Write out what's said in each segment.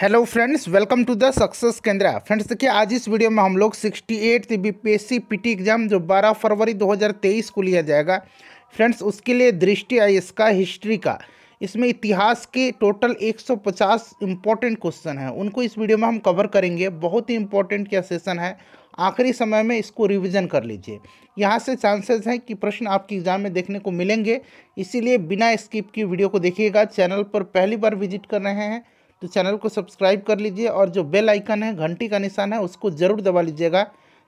hello friends welcome to the success Kendra friends देखिए आज इस वीडियो में हम लोग sixty eight BPSC PT exam जो 12 फरवरी 2023 को लिया जाएगा फ्रेंड्स उसके लिए दृष्टि आई इसका हिस्ट्री का इसमें इतिहास के टोटल 150 इंपॉर्टेंट क्वेश्चन हैं उनको इस वीडियो में हम कवर करेंगे बहुत ही इंपॉर्टेंट क्या सेशन है आखिरी समय में इसको रिवीजन कर लीजिए यहाँ से चांसेस हैं कि प्रश्न आपके एग्ज़ाम में देखने को मिलेंगे इसीलिए बिना स्किप की वीडियो को देखिएगा चैनल पर पहली बार विजिट कर रहे हैं तो चैनल को सब्सक्राइब कर लीजिए और जो बेल आइकन है घंटी का निशान है उसको ज़रूर दबा लीजिएगा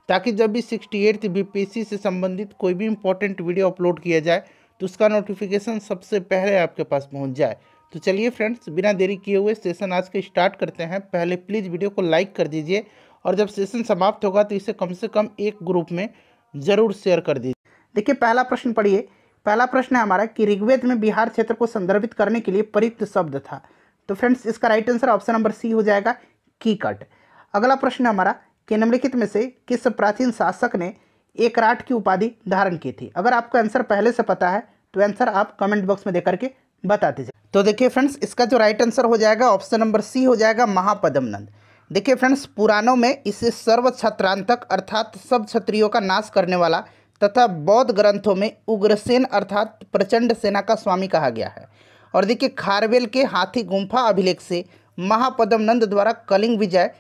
ताकि जब भी सिक्सटी एट्थ बी से संबंधित कोई भी इंपॉर्टेंट वीडियो अपलोड किया जाए तो उसका नोटिफिकेशन सबसे पहले आपके पास पहुंच जाए तो चलिए फ्रेंड्स बिना देरी किए हुए सेशन आज के स्टार्ट करते हैं पहले प्लीज़ वीडियो को लाइक कर दीजिए और जब सेशन समाप्त होगा तो इसे कम से कम एक ग्रुप में ज़रूर शेयर कर दीजिए देखिए पहला प्रश्न पढ़िए पहला प्रश्न है हमारा कि ऋग्वेद में बिहार क्षेत्र को संदर्भित करने के लिए प्रयुक्त शब्द था तो फ्रेंड्स इसका right answer option number C हो जाएगा कीकट अगला प्रश्न हमारा कि निम्नलिखित में से किस प्राचीन शासक ने एक राट की उपाधि धारण की थी अगर आपको आंसर पहले से पता है तो आंसर आप कमेंट बॉक्स में दे करके बता दीजिए तो देखिए फ्रेंड्स इसका जो राइट आंसर हो जाएगा ऑप्शन नंबर सी हो जाएगा महापदम देखिए फ्रेंड्स पुराणों में इसे सर्व छत्रांतक अर्थात सब क्षत्रियों का नाश करने वाला तथा बौद्ध ग्रंथों में उग्रसेन अर्थात प्रचंड सेना का स्वामी कहा गया है और देखिए खारवेल के हाथी गुम्फा अभिलेख से महापदम नंद द्वारा कलिंग विजय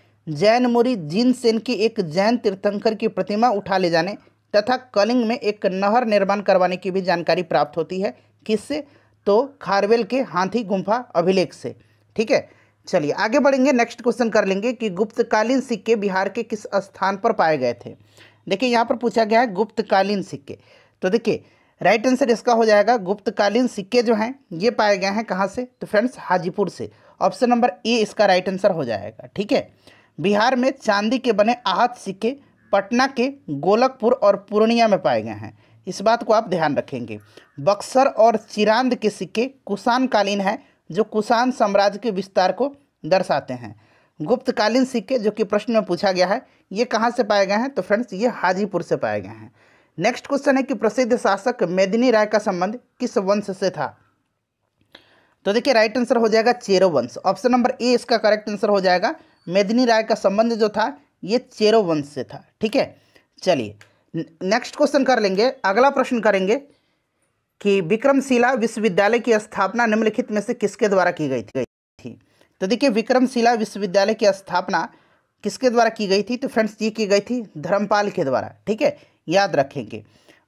जैन मोरी जीन सेन की एक जैन तीर्थंकर की प्रतिमा उठा ले जाने तथा कलिंग में एक नहर निर्माण करवाने की भी जानकारी प्राप्त होती है किससे तो खारवेल के हाथी गुम्फा अभिलेख से ठीक है चलिए आगे बढ़ेंगे नेक्स्ट क्वेश्चन कर लेंगे कि गुप्तकालीन सिक्के बिहार के किस स्थान पर पाए गए थे देखिए यहाँ पर पूछा गया है गुप्तकालीन सिक्के तो देखिए राइट आंसर इसका हो जाएगा गुप्तकालीन सिक्के जो हैं ये पाए गए हैं कहाँ से तो फ्रेंड्स हाजीपुर से ऑप्शन नंबर ए इसका राइट आंसर हो जाएगा ठीक है बिहार में चांदी के बने आहत सिक्के पटना के गोलकपुर और पूर्णिया में पाए गए हैं इस बात को आप ध्यान रखेंगे बक्सर और चिरांद के सिक्के कुषाणकालीन हैं जो कुषाण साम्राज्य के विस्तार को दर्शाते हैं गुप्तकालीन सिक्के जो कि प्रश्न में पूछा गया है ये कहाँ से पाए गए हैं तो फ्रेंड्स ये हाजीपुर से पाए गए हैं नेक्स्ट क्वेश्चन है कि प्रसिद्ध शासक मेदिनी राय का संबंध किस वंश से था तो देखिए राइट आंसर हो जाएगा चेरो वंश ऑप्शन नंबर ए इसका करेक्ट आंसर हो जाएगा मेदिनी राय का संबंध जो था ये चेरो वंश से था ठीक है चलिए नेक्स्ट क्वेश्चन कर लेंगे अगला प्रश्न करेंगे कि विक्रमशिला विश्वविद्यालय की स्थापना निम्नलिखित में से किसके द्वारा की गई थी तो देखिए विक्रमशिला विश्वविद्यालय की स्थापना किसके द्वारा की गई थी तो फ्रेंड्स ये की गई थी धर्मपाल के द्वारा ठीक है याद रखेंगे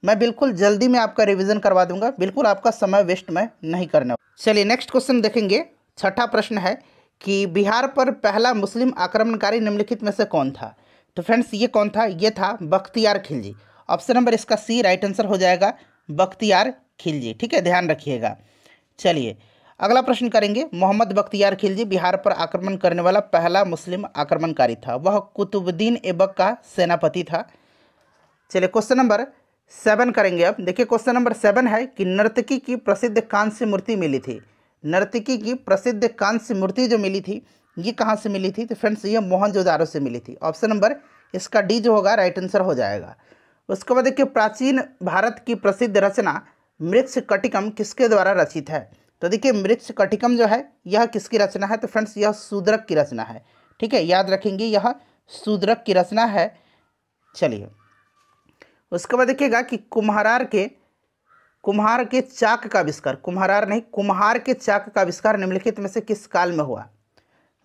मैं बिल्कुल जल्दी में आपका रिवीजन करवा दूंगा बिल्कुल आपका समय वेस्ट मैं नहीं करने चलिए नेक्स्ट क्वेश्चन देखेंगे छठा प्रश्न है कि बिहार पर पहला मुस्लिम आक्रमणकारी निम्नलिखित में से कौन था तो फ्रेंड्स ये कौन था ये था बख्तियार खिलजी ऑप्शन नंबर इसका सी राइट आंसर हो जाएगा बख्तियार खिलजी ठीक है ध्यान रखिएगा चलिए अगला प्रश्न करेंगे मोहम्मद बख्तियार खिलजी बिहार पर आक्रमण करने वाला पहला मुस्लिम आक्रमणकारी था वह कुतुबुद्दीन एबक का सेनापति था चलिए क्वेश्चन नंबर सेवन करेंगे अब देखिए क्वेश्चन नंबर सेवन है कि नर्तकी की प्रसिद्ध कांस्य मूर्ति मिली थी नर्तकी की प्रसिद्ध कांस्य मूर्ति जो मिली थी ये कहाँ से मिली थी तो फ्रेंड्स ये मोहनजोदारो से मिली थी ऑप्शन नंबर इसका डी जो होगा राइट आंसर हो जाएगा उसके बाद देखिए प्राचीन भारत की प्रसिद्ध रचना मृक्ष कटिकम किसके द्वारा रचित है तो देखिए मृक्ष कटिकम जो है यह किसकी रचना है तो फ्रेंड्स यह सूद्रक की रचना है ठीक है याद रखेंगे यह सूद्रक की रचना है चलिए उसके बाद देखिएगा कि कुम्हरार के कुम्हार के चाक का आविष्कार कुम्हार नहीं कुम्हार के चाक का आविष्कार निम्नलिखित में से किस काल में हुआ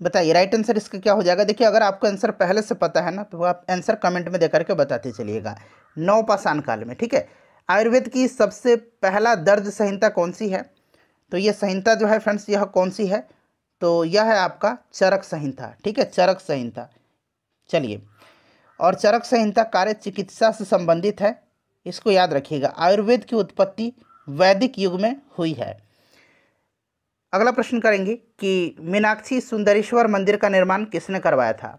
बताइए राइट आंसर इसका क्या हो जाएगा देखिए अगर आपको आंसर पहले से पता है ना तो आप आंसर कमेंट में दे करके बताते चलिएगा नौपाषाण काल में ठीक है आयुर्वेद की सबसे पहला दर्ज संहिता कौन सी है तो यह संहिता जो है फ्रेंड्स यह कौन सी है तो यह है आपका चरक संहिता ठीक है चरक संहिता चलिए और चरक संहिता कार्य चिकित्सा से संबंधित है इसको याद रखिएगा आयुर्वेद की उत्पत्ति वैदिक युग में हुई है अगला प्रश्न करेंगे कि मीनाक्षी सुंदरेश्वर मंदिर का निर्माण किसने करवाया था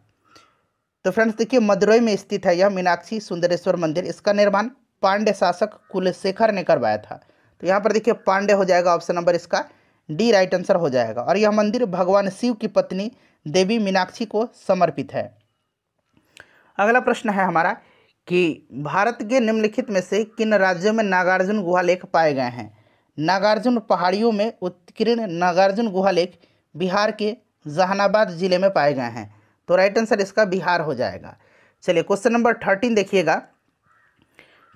तो फ्रेंड्स देखिए मदुरई में स्थित है यह मीनाक्षी सुंदरेश्वर मंदिर इसका निर्माण पांड्य शासक कुलशेखर ने करवाया था तो यहाँ पर देखिए पांडे हो जाएगा ऑप्शन नंबर इसका डी राइट आंसर हो जाएगा और यह मंदिर भगवान शिव की पत्नी देवी मीनाक्षी को समर्पित है अगला प्रश्न है हमारा कि भारत के निम्नलिखित में से किन राज्यों में नागार्जुन गुहालेख पाए गए हैं नागार्जुन पहाड़ियों में उत्कीर्ण नागार्जुन गुहालेख बिहार के जहानाबाद जिले में पाए गए हैं तो राइट आंसर इसका बिहार हो जाएगा चलिए क्वेश्चन नंबर थर्टीन देखिएगा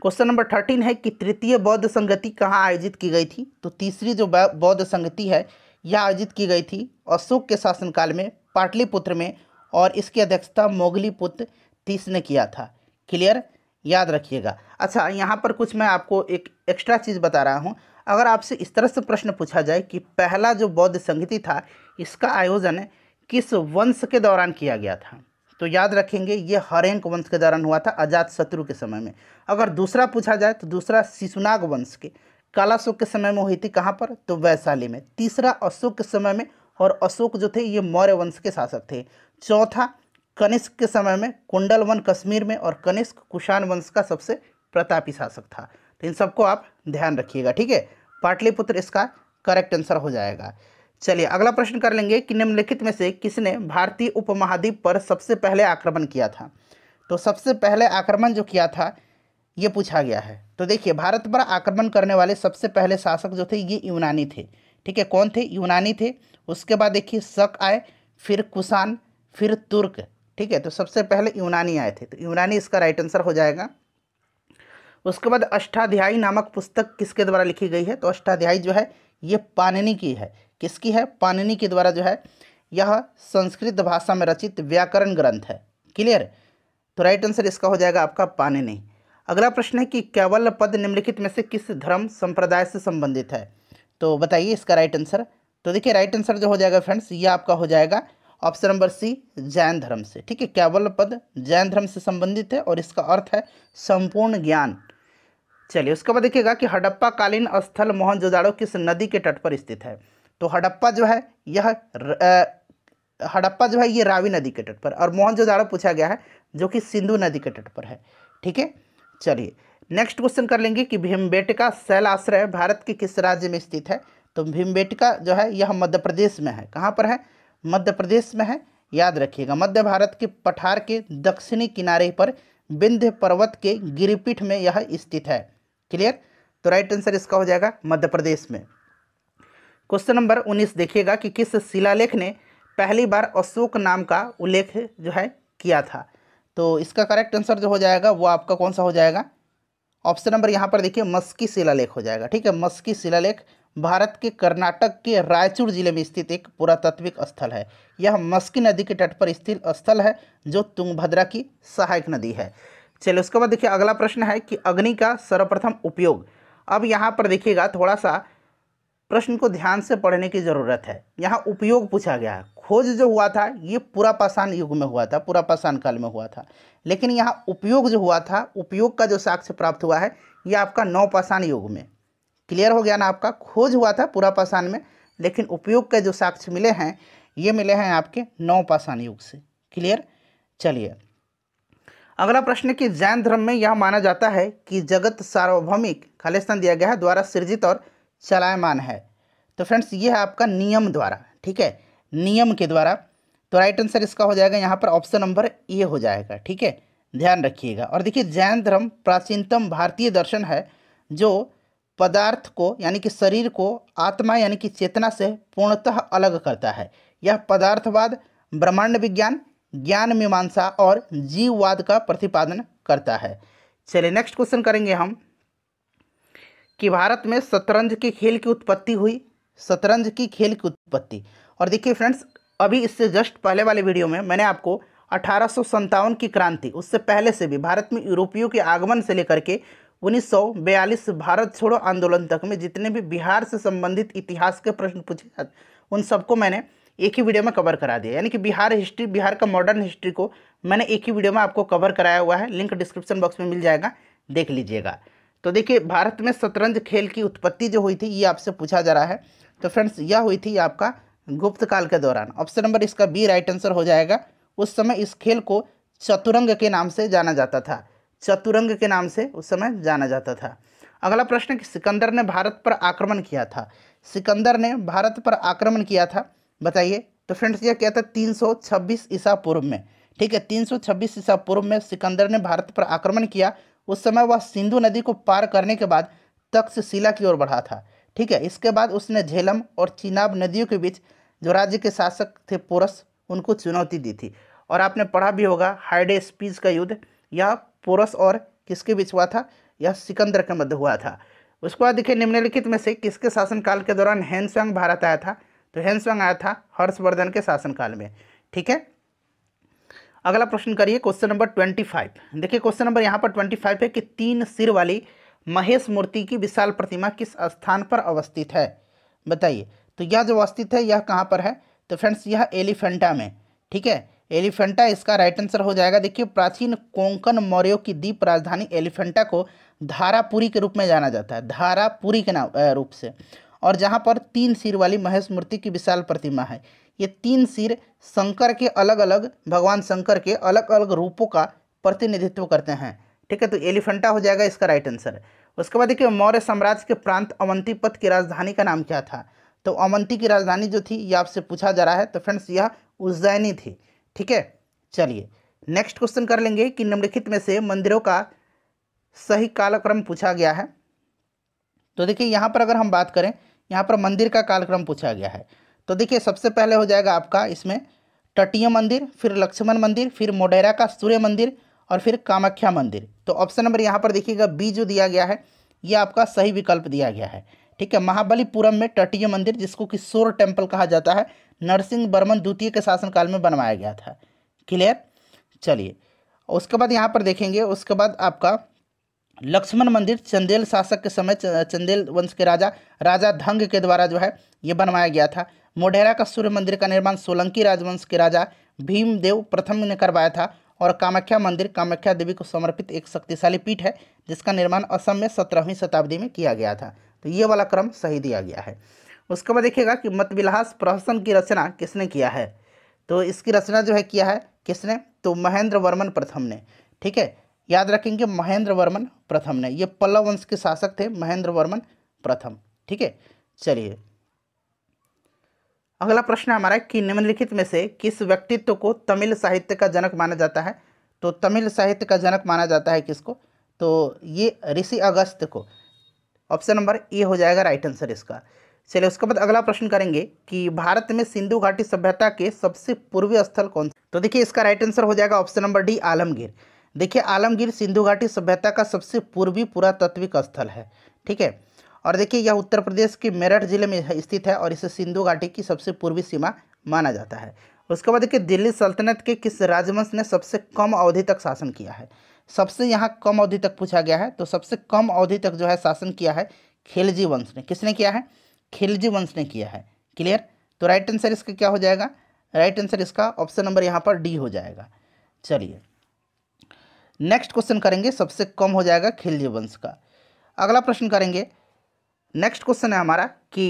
क्वेश्चन नंबर थर्टीन है कि तृतीय बौद्ध संगति कहाँ आयोजित की गई थी तो तीसरी जो बौद्ध संगति है यह आयोजित की गई थी अशोक के शासनकाल में पाटलिपुत्र में और इसकी अध्यक्षता मोगली पुत्र तीस ने किया था क्लियर याद रखिएगा अच्छा यहाँ पर कुछ मैं आपको एक एक्स्ट्रा चीज़ बता रहा हूँ अगर आपसे इस तरह से प्रश्न पूछा जाए कि पहला जो बौद्ध संगीति था इसका आयोजन किस वंश के दौरान किया गया था तो याद रखेंगे ये हरेंक वंश के दौरान हुआ था अजात शत्रु के समय में अगर दूसरा पूछा जाए तो दूसरा शिशुनाग वंश के कालाशोक के समय में हुई थी कहाँ पर तो वैशाली में तीसरा अशोक के समय में और अशोक जो थे ये मौर्य वंश के शासक थे चौथा कनिष्क के समय में कुंडल वन कश्मीर में और कनिष्क कुषाण वंश का सबसे प्रतापी शासक था तो इन सबको आप ध्यान रखिएगा ठीक है पाटलिपुत्र इसका करेक्ट आंसर हो जाएगा चलिए अगला प्रश्न कर लेंगे कि निम्नलिखित में से किसने भारतीय उपमहाद्वीप पर सबसे पहले आक्रमण किया था तो सबसे पहले आक्रमण जो किया था ये पूछा गया है तो देखिए भारत पर आक्रमण करने वाले सबसे पहले शासक जो थे ये यूनानी थे ठीक है कौन थे यूनानी थे उसके बाद देखिए शक आए फिर कुसान फिर तुर्क ठीक है तो सबसे पहले यूनानी आए थे तो यूनानी इसका राइट आंसर हो जाएगा उसके बाद अष्टाध्यायी नामक पुस्तक किसके द्वारा लिखी गई है तो अष्टाध्यायी जो है ये पाननी की है किसकी है पाननी के द्वारा जो है यह संस्कृत भाषा में रचित व्याकरण ग्रंथ है क्लियर तो राइट आंसर इसका हो जाएगा आपका पाननी अगला प्रश्न है कि केवल पद निम्नलिखित में से किस धर्म संप्रदाय से संबंधित है तो बताइए इसका राइट आंसर तो देखिए राइट आंसर जो हो जाएगा फ्रेंड्स ये आपका हो जाएगा ऑप्शन नंबर सी जैन धर्म से ठीक है कैवल पद जैन धर्म से संबंधित है और इसका अर्थ है संपूर्ण ज्ञान चलिए उसके बाद देखिएगा कि हड़प्पा कालीन स्थल मोहनजोदाड़ो किस नदी के तट पर स्थित है तो हड़प्पा जो है यह हड़प्पा जो है ये रावी नदी के तट पर और मोहनजोदाड़ो पूछा गया है जो कि सिंधु नदी के तट पर है ठीक है चलिए नेक्स्ट क्वेश्चन कर लेंगे कि भीमबेटका शैल आश्रय भारत के किस राज्य में स्थित है तो भीमबेटका जो है यह मध्य प्रदेश में है कहाँ पर है मध्य प्रदेश में है याद रखिएगा मध्य भारत के पठार के दक्षिणी किनारे पर विंध्य पर्वत के गिरिपीठ में यह स्थित है क्लियर तो राइट आंसर इसका हो जाएगा मध्य प्रदेश में क्वेश्चन नंबर उन्नीस देखिएगा कि किस शिलालेख ने पहली बार अशोक नाम का उल्लेख जो है किया था तो इसका करेक्ट आंसर जो हो जाएगा वो आपका कौन सा हो जाएगा ऑप्शन नंबर यहाँ पर देखिए मस्की शिलालेख हो जाएगा ठीक है मस्की शिलालेख भारत के कर्नाटक के रायचूर जिले में स्थित एक पुरातात्विक स्थल है यह मस्की नदी के तट पर स्थित स्थल है जो तुंगभद्रा की सहायक नदी है चलिए उसके बाद देखिए अगला प्रश्न है कि अग्नि का सर्वप्रथम उपयोग अब यहाँ पर देखिएगा थोड़ा सा प्रश्न को ध्यान से पढ़ने की ज़रूरत है यहाँ उपयोग पूछा गया है खोज जो हुआ था ये पूरा पाषाण युग में हुआ था पूरा पाषाण काल में हुआ था लेकिन यहाँ उपयोग जो हुआ था उपयोग का जो साक्ष्य प्राप्त हुआ है ये आपका नौपाषाण युग में क्लियर हो गया ना आपका खोज हुआ था पूरा पाषाण में लेकिन उपयोग के जो साक्ष्य मिले हैं ये मिले हैं आपके नौ पाषाण युग से क्लियर चलिए अगला प्रश्न कि जैन धर्म में यह माना जाता है कि जगत सार्वभौमिक खालिस्तान दिया गया है द्वारा सृजित और चलायमान है तो फ्रेंड्स ये है आपका नियम द्वारा ठीक है नियम के द्वारा तो राइट आंसर इसका हो जाएगा यहाँ पर ऑप्शन नंबर ए हो जाएगा ठीक है ध्यान रखिएगा और देखिए जैन धर्म प्राचीनतम भारतीय दर्शन है जो पदार्थ को यानी कि शरीर को आत्मा यानी कि चेतना से पूर्णतः अलग करता है यह पदार्थवाद ब्रह्मांड विज्ञान ज्ञान मीमांसा और जीववाद का प्रतिपादन करता है चलिए नेक्स्ट क्वेश्चन करेंगे हम कि भारत में शतरंज के खेल की उत्पत्ति हुई शतरंज की खेल की उत्पत्ति और देखिए फ्रेंड्स अभी इससे जस्ट पहले वाले वीडियो में मैंने आपको अठारह की क्रांति उससे पहले से भी भारत में यूरोपियों के आगमन से लेकर के उन्नीस भारत छोड़ो आंदोलन तक में जितने भी बिहार से संबंधित इतिहास के प्रश्न पूछे जाते उन सबको मैंने एक ही वीडियो में कवर करा दिया यानी कि बिहार हिस्ट्री बिहार का मॉडर्न हिस्ट्री को मैंने एक ही वीडियो में आपको कवर कराया हुआ है लिंक डिस्क्रिप्शन बॉक्स में मिल जाएगा देख लीजिएगा तो देखिए भारत में शतरंज खेल की उत्पत्ति जो हुई थी ये आपसे पूछा जा रहा है तो फ्रेंड्स यह हुई थी आपका गुप्त काल के दौरान ऑप्शन नंबर इसका बी राइट आंसर हो जाएगा उस समय इस खेल को चतुरंग के नाम से जाना जाता था चतुरंग के नाम से उस समय जाना जाता था अगला प्रश्न कि सिकंदर ने भारत पर आक्रमण किया था सिकंदर ने भारत पर आक्रमण किया था बताइए तो फ्रेंड्स यह क्या था 326 ईसा पूर्व में ठीक है 326 ईसा पूर्व में सिकंदर ने भारत पर आक्रमण किया उस समय वह सिंधु नदी को पार करने के बाद तक्षशिला की ओर बढ़ा था ठीक है इसके बाद उसने झेलम और चिनाब नदियों के बीच जो राज्य के शासक थे पोरस उनको चुनौती दी थी और आपने पढ़ा भी होगा हाइडे स्पीज का युद्ध यह पोरस और किसके बीच हुआ था यह सिकंदर के मध्य हुआ था उसके बाद देखिए निम्नलिखित में से किसके शासनकाल के दौरान हैंसवांग भारत आया था तो हैंसवांग आया था हर्षवर्धन के शासनकाल में ठीक है अगला प्रश्न करिए क्वेश्चन नंबर ट्वेंटी फाइव देखिए क्वेश्चन नंबर यहाँ पर ट्वेंटी फाइव है कि तीन सिर वाली महेश मूर्ति की विशाल प्रतिमा किस स्थान पर अवस्थित है बताइए तो यह जो अवस्थित है यह कहाँ पर है तो फ्रेंड्स यह एलिफेंटा में ठीक है एलिफेंटा इसका राइट आंसर हो जाएगा देखिए प्राचीन कोंकण मौर्यों की द्वीप राजधानी एलिफेंटा को धारापुरी के रूप में जाना जाता है धारापुरी के नाम रूप से और जहाँ पर तीन सिर वाली महेश मूर्ति की विशाल प्रतिमा है ये तीन सिर शंकर के अलग अलग भगवान शंकर के अलग अलग रूपों का प्रतिनिधित्व करते हैं ठीक है तो एलिफेंटा हो जाएगा इसका राइट आंसर उसके बाद देखिए मौर्य साम्राज्य के प्रांत अवंतीपथ की राजधानी का नाम क्या था तो अवंती की राजधानी जो थी ये आपसे पूछा जा रहा है तो फ्रेंड्स यह उज्जैनी थी ठीक है चलिए नेक्स्ट क्वेश्चन कर लेंगे कि निम्नलिखित में से मंदिरों का सही कालक्रम पूछा गया है तो देखिए यहाँ पर अगर हम बात करें यहाँ पर मंदिर का कालक्रम पूछा गया है तो देखिए सबसे पहले हो जाएगा आपका इसमें तटीय मंदिर फिर लक्ष्मण मंदिर फिर मोडेरा का सूर्य मंदिर और फिर कामाख्या मंदिर तो ऑप्शन नंबर यहाँ पर देखिएगा बी जो दिया गया है ये आपका सही विकल्प दिया गया है ठीक है महाबलीपुरम में तटीय मंदिर जिसको कि सूर्य टेम्पल कहा जाता है नरसिंह बर्मन द्वितीय के शासनकाल में बनवाया गया था क्लियर चलिए उसके बाद यहाँ पर देखेंगे उसके बाद आपका लक्ष्मण मंदिर चंदेल शासक के समय चंदेल वंश के राजा राजा धंग के द्वारा जो है ये बनवाया गया था मोढेरा का सूर्य मंदिर का निर्माण सोलंकी राजवंश के राजा भीमदेव प्रथम ने करवाया था और कामाख्या मंदिर कामाख्या देवी को समर्पित एक शक्तिशाली पीठ है जिसका निर्माण असम में सत्रहवीं शताब्दी में किया गया था तो ये वाला क्रम सही दिया गया है उसके बाद देखिएगा कि मतविलास प्रहसन की रचना किसने किया है तो इसकी रचना जो है किया है किसने तो महेंद्र वर्मन प्रथम ने ठीक है याद रखेंगे महेंद्र वर्मन प्रथम ने ये पल्लव वंश के शासक थे महेंद्र वर्मन प्रथम ठीक है चलिए अगला प्रश्न हमारा कि निम्नलिखित में से किस व्यक्तित्व को तमिल साहित्य का जनक माना जाता है तो तमिल साहित्य का जनक माना जाता है किसको तो ये ऋषि अगस्त को ऑप्शन नंबर ए हो जाएगा राइट आंसर इसका चलिए उसके बाद अगला प्रश्न करेंगे कि भारत में सिंधु घाटी सभ्यता के सबसे पूर्वी स्थल कौन सा तो देखिए इसका राइट आंसर हो जाएगा ऑप्शन नंबर डी आलमगीर देखिए आलमगीर सिंधु घाटी सभ्यता का सबसे पूर्वी पुरातत्विक स्थल है ठीक है और देखिए यह उत्तर प्रदेश के मेरठ जिले में स्थित है और इसे सिंधु घाटी की सबसे पूर्वी सीमा माना जाता है उसके बाद देखिए दिल्ली सल्तनत के किस राजवंश ने सबसे कम अवधि तक शासन किया है सबसे यहाँ कम अवधि तक पूछा गया है तो सबसे कम अवधि तक जो है शासन किया है खिलजी वंश ने किसने किया है खिलजी वंश ने किया है क्लियर तो राइट आंसर इसका क्या हो जाएगा राइट आंसर इसका ऑप्शन नंबर यहाँ पर डी हो जाएगा चलिए नेक्स्ट क्वेश्चन करेंगे सबसे कम हो जाएगा खिलजी वंश का अगला प्रश्न करेंगे नेक्स्ट क्वेश्चन है हमारा कि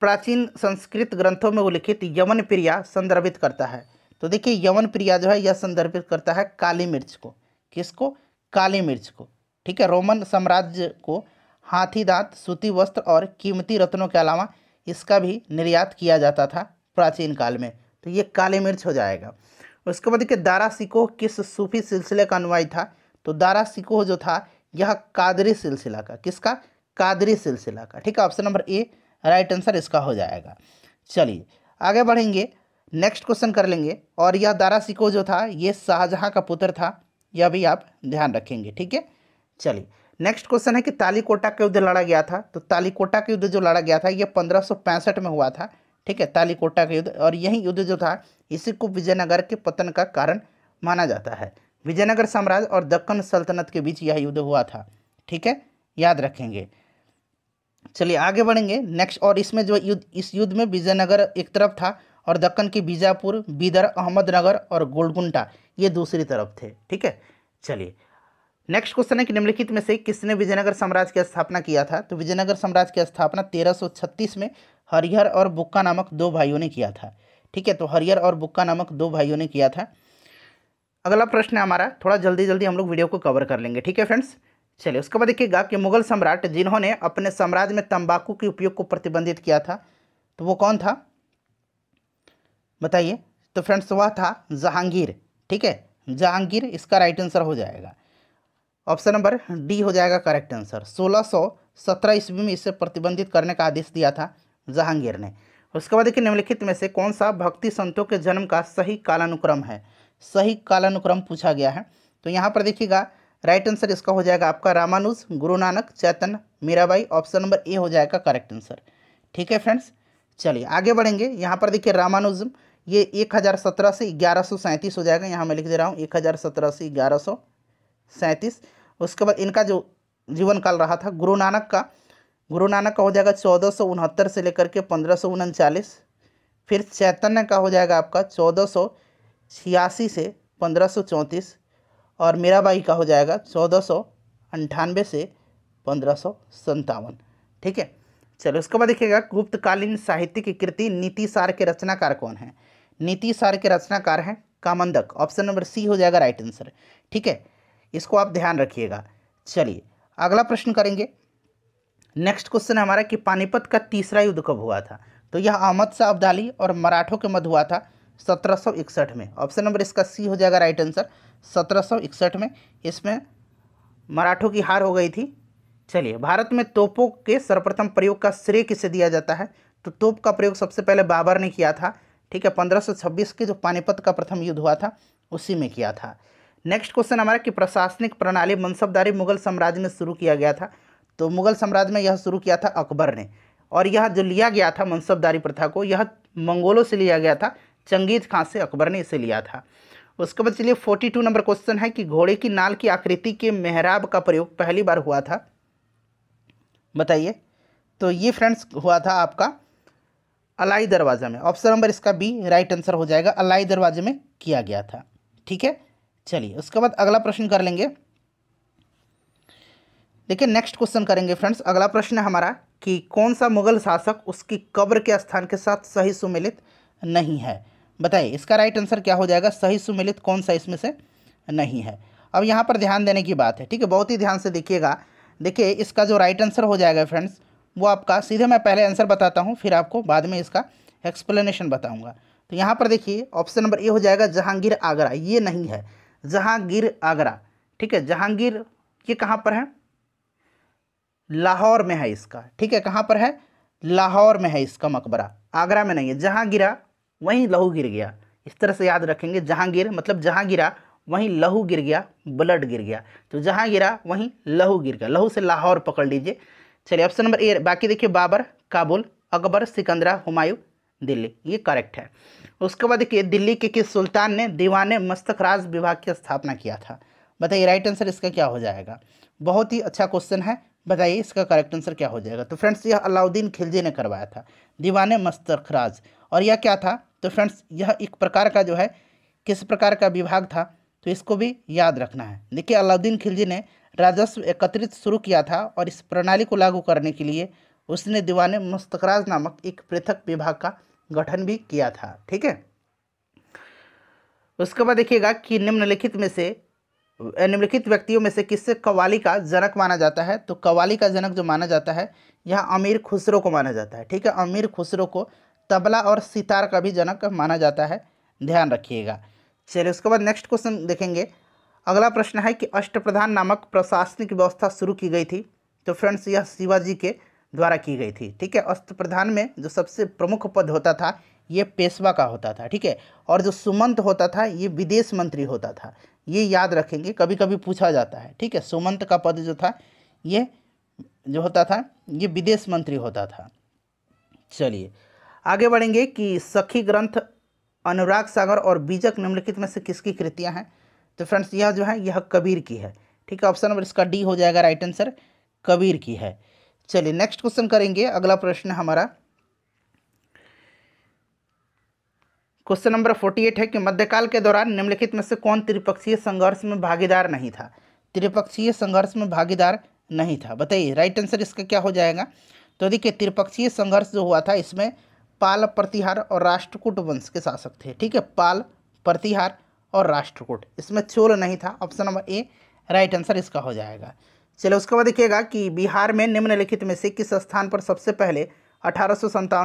प्राचीन संस्कृत ग्रंथों में उल्लिखित यमन प्रिया संदर्भित करता है तो देखिए यमन प्रिया जो है यह संदर्भित करता है काली मिर्च को किसको काली मिर्च को ठीक है रोमन साम्राज्य को हाथी दांत सूती वस्त्र और कीमती रत्नों के अलावा इसका भी निर्यात किया जाता था प्राचीन काल में तो ये काली मिर्च हो जाएगा उसके बाद देखिए दारा सिकोह किस सूफी सिलसिले का अनुवाई था तो दारा सिकोह जो था यह कादरी सिलसिला का किसका कादरी सिलसिला का ठीक है option number A right answer इसका हो जाएगा चलिए आगे बढ़ेंगे नेक्स्ट क्वेश्चन कर लेंगे और यह दारा सिकोह जो था ये शाहजहाँ का पुत्र था यह भी आप ध्यान रखेंगे ठीक है चलिए नेक्स्ट क्वेश्चन है कि तालीकोटा का युद्ध लड़ा गया था तो तालीकोटा का युद्ध जो लड़ा गया था ये पंद्रह में हुआ था ठीक है तालीकोटा का युद्ध और यही युद्ध जो था इसी को विजयनगर के पतन का कारण माना जाता है विजयनगर साम्राज्य और दक्कन सल्तनत के बीच यह युद्ध हुआ था ठीक है याद रखेंगे चलिए आगे बढ़ेंगे नेक्स्ट और इसमें जो युद्ध इस युद्ध में विजयनगर एक तरफ था और दक्कन की बीजापुर बीदर अहमदनगर और गोलगुंडा ये दूसरी तरफ थे ठीक है चलिए नेक्स्ट क्वेश्चन है कि निम्नलिखित में से किसने विजयनगर साम्राज्य की स्थापना किया था तो विजयनगर साम्राज्य की स्थापना 1336 में हरिहर और बुक्का नामक दो भाइयों ने किया था ठीक है तो हरिहर और बुक्का नामक दो भाइयों ने किया था अगला प्रश्न है हमारा थोड़ा जल्दी जल्दी हम लोग वीडियो को कवर कर लेंगे ठीक है फ्रेंड्स चलिए उसके बाद देखिएगा कि मुगल सम्राट जिन्होंने अपने साम्राज्य में तंबाकू के उपयोग को प्रतिबंधित किया था तो वो कौन था बताइए तो फ्रेंड्स वह था जहांगीर ठीक है जहांगीर इसका राइट आंसर हो जाएगा ऑप्शन नंबर डी हो जाएगा करेक्ट आंसर सोलह सौ सत्रह ईस्वी में इसे प्रतिबंधित करने का आदेश दिया था जहांगीर ने उसके बाद देखिए निम्नलिखित में से कौन सा भक्ति संतों के जन्म का सही कालानुक्रम है सही कालानुक्रम पूछा गया है तो यहाँ पर देखिएगा राइट आंसर इसका हो जाएगा आपका Ramanuj Guru Nanak Chaitanya Mirabai option number A हो जाएगा करेक्ट आंसर ठीक है फ्रेंड्स चलिए आगे बढ़ेंगे यहाँ पर देखिए रामानुज ये एक हज़ार सत्रह से ग्यारह सौ सैंतीस हो जाएगा यहाँ मैं लिख दे रहा हूँ एक हज़ार सत्रह से ग्यारह सौ सैंतीस उसके बाद इनका जो जीवन काल रहा था गुरु नानक का गुरु नानक का हो जाएगा चौदह सौ उनहत्तर से लेकर के पंद्रह सौ उनचालीस फिर चैतन्य का हो जाएगा आपका चौदह सौ छियासी से पंद्रह सौ चौंतीस और मीराबाई का हो जाएगा चौदह सौ अंठानवे से पंद्रह सौ संतावन ठीक है चलो उसके बाद देखिएगा गुप्तकालीन साहित्य की कृति नीति सार के रचनाकार कौन है सार के रचनाकार हैं कामंदक ऑप्शन नंबर सी हो जाएगा राइट आंसर ठीक है इसको आप ध्यान रखिएगा चलिए अगला प्रश्न करेंगे नेक्स्ट क्वेश्चन हमारा कि पानीपत का तीसरा युद्ध कब हुआ था तो यह अहमद शाह अब्दाली और मराठों के मध्य हुआ था सत्रह में ऑप्शन नंबर इसका सी हो जाएगा राइट आंसर सत्रह में इसमें मराठों की हार हो गई थी चलिए भारत में तोपों के सर्वप्रथम प्रयोग का श्रेय किसे दिया जाता है तो तोप का प्रयोग सबसे पहले बाबर ने किया था ठीक है 1526 के जो पानीपत का प्रथम युद्ध हुआ था उसी में किया था नेक्स्ट क्वेश्चन हमारा कि प्रशासनिक प्रणाली मनसबदारी मुगल साम्राज्य में शुरू किया गया था तो मुगल साम्राज्य में यह शुरू किया था अकबर ने और यह जो लिया गया था मनसबदारी प्रथा को यह मंगोलों से लिया गया था चंगेज खां से अकबर ने इसे लिया था उसके बाद चलिए फोर्टी टू नंबर क्वेश्चन है कि घोड़े की नाल की आकृति के मेहराब का प्रयोग पहली बार हुआ था बताइए तो ये फ्रेंड्स हुआ था आपका अलाई दरवाज़ा में ऑप्शन नंबर इसका बी राइट आंसर हो जाएगा अलाई दरवाजे में किया गया था ठीक है चलिए उसके बाद अगला प्रश्न कर लेंगे देखिए नेक्स्ट क्वेश्चन करेंगे फ्रेंड्स अगला प्रश्न है हमारा कि कौन सा मुगल शासक उसकी कब्र के स्थान के साथ सही सुमिलित नहीं है बताइए इसका राइट आंसर क्या हो जाएगा सही सुमिलित कौन सा इसमें से नहीं है अब यहाँ पर ध्यान देने की बात है ठीक है बहुत ही ध्यान से देखिएगा देखिए इसका जो राइट आंसर हो जाएगा फ्रेंड्स वो आपका सीधे मैं पहले आंसर बताता हूँ फिर आपको बाद में इसका एक्सप्लेनेशन बताऊँगा तो यहाँ पर देखिए ऑप्शन नंबर ए हो जाएगा जहांगीर आगरा ये नहीं है जहांगीर आगरा ठीक है जहांगीर ये कहाँ पर है लाहौर में है इसका ठीक है कहाँ पर है लाहौर में है इसका मकबरा आगरा में नहीं है जहाँ गिरा वहीं लहू गिर गया इस तरह से याद रखेंगे जहांगीर मतलब जहाँ गिरा वहीं लहू गिर गया ब्लड गिर गया तो जहाँ गिरा वहीं लहू गिर गया लहू से लाहौर पकड़ लीजिए चलिए ऑप्शन नंबर ए बाकी देखिए बाबर काबुल अकबर सिकंदरा हुमायूं दिल्ली ये करेक्ट है उसके बाद देखिए दिल्ली के किस सुल्तान ने दीवान मस्तक राज विभाग की स्थापना किया था बताइए राइट आंसर इसका क्या हो जाएगा बहुत ही अच्छा क्वेश्चन है बताइए इसका करेक्ट आंसर क्या हो जाएगा तो फ्रेंड्स यह अलाउद्दीन खिलजी ने करवाया था दीवान मस्तक राज और यह क्या था तो फ्रेंड्स यह एक प्रकार का जो है किस प्रकार का विभाग था तो इसको भी याद रखना है देखिए अलाउद्दीन खिलजी ने राजस्व एकत्रित शुरू किया था और इस प्रणाली को लागू करने के लिए उसने दीवान मस्तकराज नामक एक पृथक विभाग का गठन भी किया था ठीक है उसके बाद देखिएगा कि निम्नलिखित में से निम्नलिखित व्यक्तियों में से किससे कवाली का जनक माना जाता है तो कवाली का जनक जो माना जाता है यह अमीर खुसरो को माना जाता है ठीक है अमीर खुसरो को तबला और सितार का भी जनक माना जाता है ध्यान रखिएगा चलिए उसके बाद नेक्स्ट क्वेश्चन देखेंगे अगला प्रश्न है कि अष्टप्रधान नामक प्रशासनिक व्यवस्था शुरू की गई थी तो फ्रेंड्स यह शिवाजी के द्वारा की गई थी ठीक है अस्त्र प्रधान में जो सबसे प्रमुख पद होता था ये पेशवा का होता था ठीक है और जो सुमंत होता था ये विदेश मंत्री होता था ये याद रखेंगे कभी कभी पूछा जाता है ठीक है सुमंत का पद जो था ये जो होता था ये विदेश मंत्री होता था चलिए आगे बढ़ेंगे कि सखी ग्रंथ अनुराग सागर और बीजक निम्नलिखित में से किसकी कृतियाँ हैं तो फ्रेंड्स यह जो है यह कबीर की है ठीक है ऑप्शन नंबर इसका डी हो जाएगा राइट आंसर कबीर की है चलिए नेक्स्ट क्वेश्चन करेंगे अगला प्रश्न हमारा क्वेश्चन नंबर फोर्टी एट है कि मध्यकाल के दौरान निम्नलिखित में से कौन त्रिपक्षीय संघर्ष में भागीदार नहीं था त्रिपक्षीय संघर्ष में भागीदार नहीं था बताइए राइट आंसर इसका क्या हो जाएगा तो देखिए त्रिपक्षीय संघर्ष जो हुआ था इसमें पाल प्रतिहार और राष्ट्रकूट वंश के शासक थे ठीक है पाल प्रतिहार और राष्ट्रकूट इसमें चोल नहीं था option number A right answer इसका हो जाएगा चलो उसके बाद देखिएगा कि बिहार में निम्नलिखित में से किस स्थान पर सबसे पहले अठारह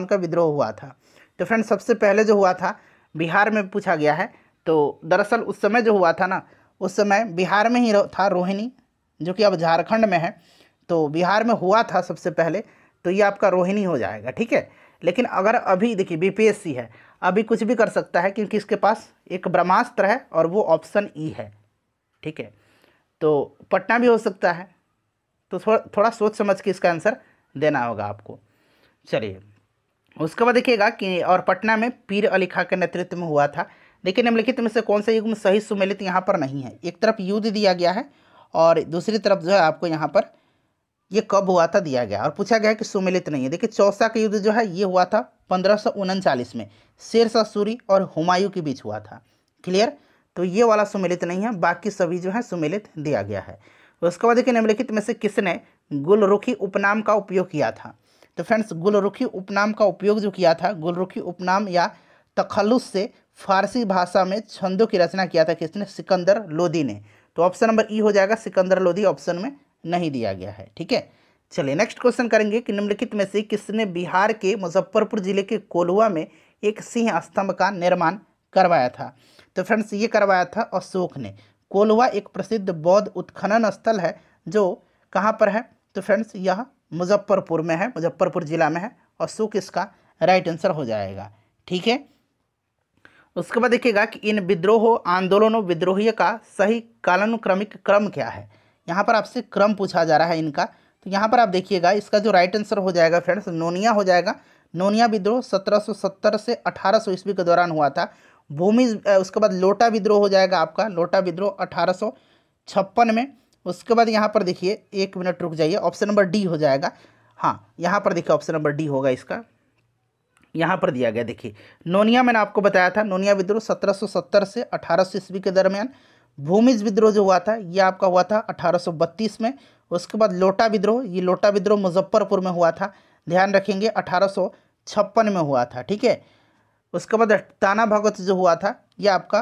का विद्रोह हुआ था तो फ्रेंड सबसे पहले जो हुआ था बिहार में पूछा गया है तो दरअसल उस समय जो हुआ था ना उस समय बिहार में ही था रोहिणी जो कि अब झारखंड में है तो बिहार में हुआ था सबसे पहले तो ये आपका रोहिणी हो जाएगा ठीक है लेकिन अगर अभी देखिए बीपीएससी है अभी कुछ भी कर सकता है क्योंकि इसके पास एक ब्रह्मास्त्र है और वो ऑप्शन ई e है ठीक है तो पटना भी हो सकता है तो थोड़ा थोड़ा सोच समझ के इसका आंसर देना होगा आपको चलिए उसके बाद देखिएगा कि और पटना में पीर अली खां के नेतृत्व में हुआ था देखिए निम्नलिखित में से कौन सा युग में सही सुमेलित यहाँ पर नहीं है एक तरफ युद्ध दिया गया है और दूसरी तरफ जो है आपको यहाँ पर ये कब हुआ था दिया गया और पूछा गया कि सुमेलित नहीं है देखिए चौसा का युद्ध जो है ये हुआ था पंद्रह में शेर सूरी और हुमायूं के बीच हुआ था क्लियर तो ये वाला सुमेलित नहीं है बाकी सभी जो है सुमेलित दिया गया है उसके बाद देखिए निम्नलिखित में से किसने गुलरुखी उपनाम का उपयोग किया था तो फ्रेंड्स गुलरुखी उपनाम का उपयोग जो किया था गुलरुखी उपनाम या तखलुस से फारसी भाषा में छंदों की रचना किया था किसने सिकंदर लोधी ने तो ऑप्शन नंबर ई हो जाएगा सिकंदर लोधी ऑप्शन में नहीं दिया गया है ठीक है चलिए नेक्स्ट क्वेश्चन करेंगे कि निम्नलिखित में से किसने बिहार के मुजफ्फरपुर जिले के कोलुआ में एक सिंह स्तंभ का निर्माण करवाया था तो फ्रेंड्स ये करवाया था अशोक ने कोलवा एक प्रसिद्ध बौद्ध उत्खनन स्थल है जो कहाँ पर है तो फ्रेंड्स यह मुजफ्फरपुर में है मुजफ्फरपुर ज़िला में है और सुख इसका राइट आंसर हो जाएगा ठीक है उसके बाद देखिएगा कि इन विद्रोह आंदोलनों विद्रोही का सही कालानुक्रमिक क्रम क्या है यहाँ पर आपसे क्रम पूछा जा रहा है इनका तो यहाँ पर आप देखिएगा इसका जो राइट आंसर हो जाएगा फ्रेंड्स नोनिया हो जाएगा नोनिया विद्रोह 1770 से 1800 ईस्वी के दौरान हुआ था भूमि उसके बाद लोटा विद्रोह हो जाएगा आपका लोटा विद्रोह अठारह में उसके बाद यहाँ पर देखिए एक मिनट रुक जाइए ऑप्शन नंबर डी हो जाएगा हाँ यहाँ पर देखिए ऑप्शन नंबर डी होगा इसका यहाँ पर दिया गया देखिए नोनिया मैंने आपको बताया था नोनिया विद्रोह 1770 से 1800 ईस्वी के दरमियान भूमिज विद्रोह जो हुआ था ये आपका हुआ था 1832 में उसके बाद लोटा विद्रोह ये लोटा विद्रोह मुजफ्फरपुर में हुआ था ध्यान रखेंगे अठारह में हुआ था ठीक है उसके बाद ताना भगत जो हुआ था यह आपका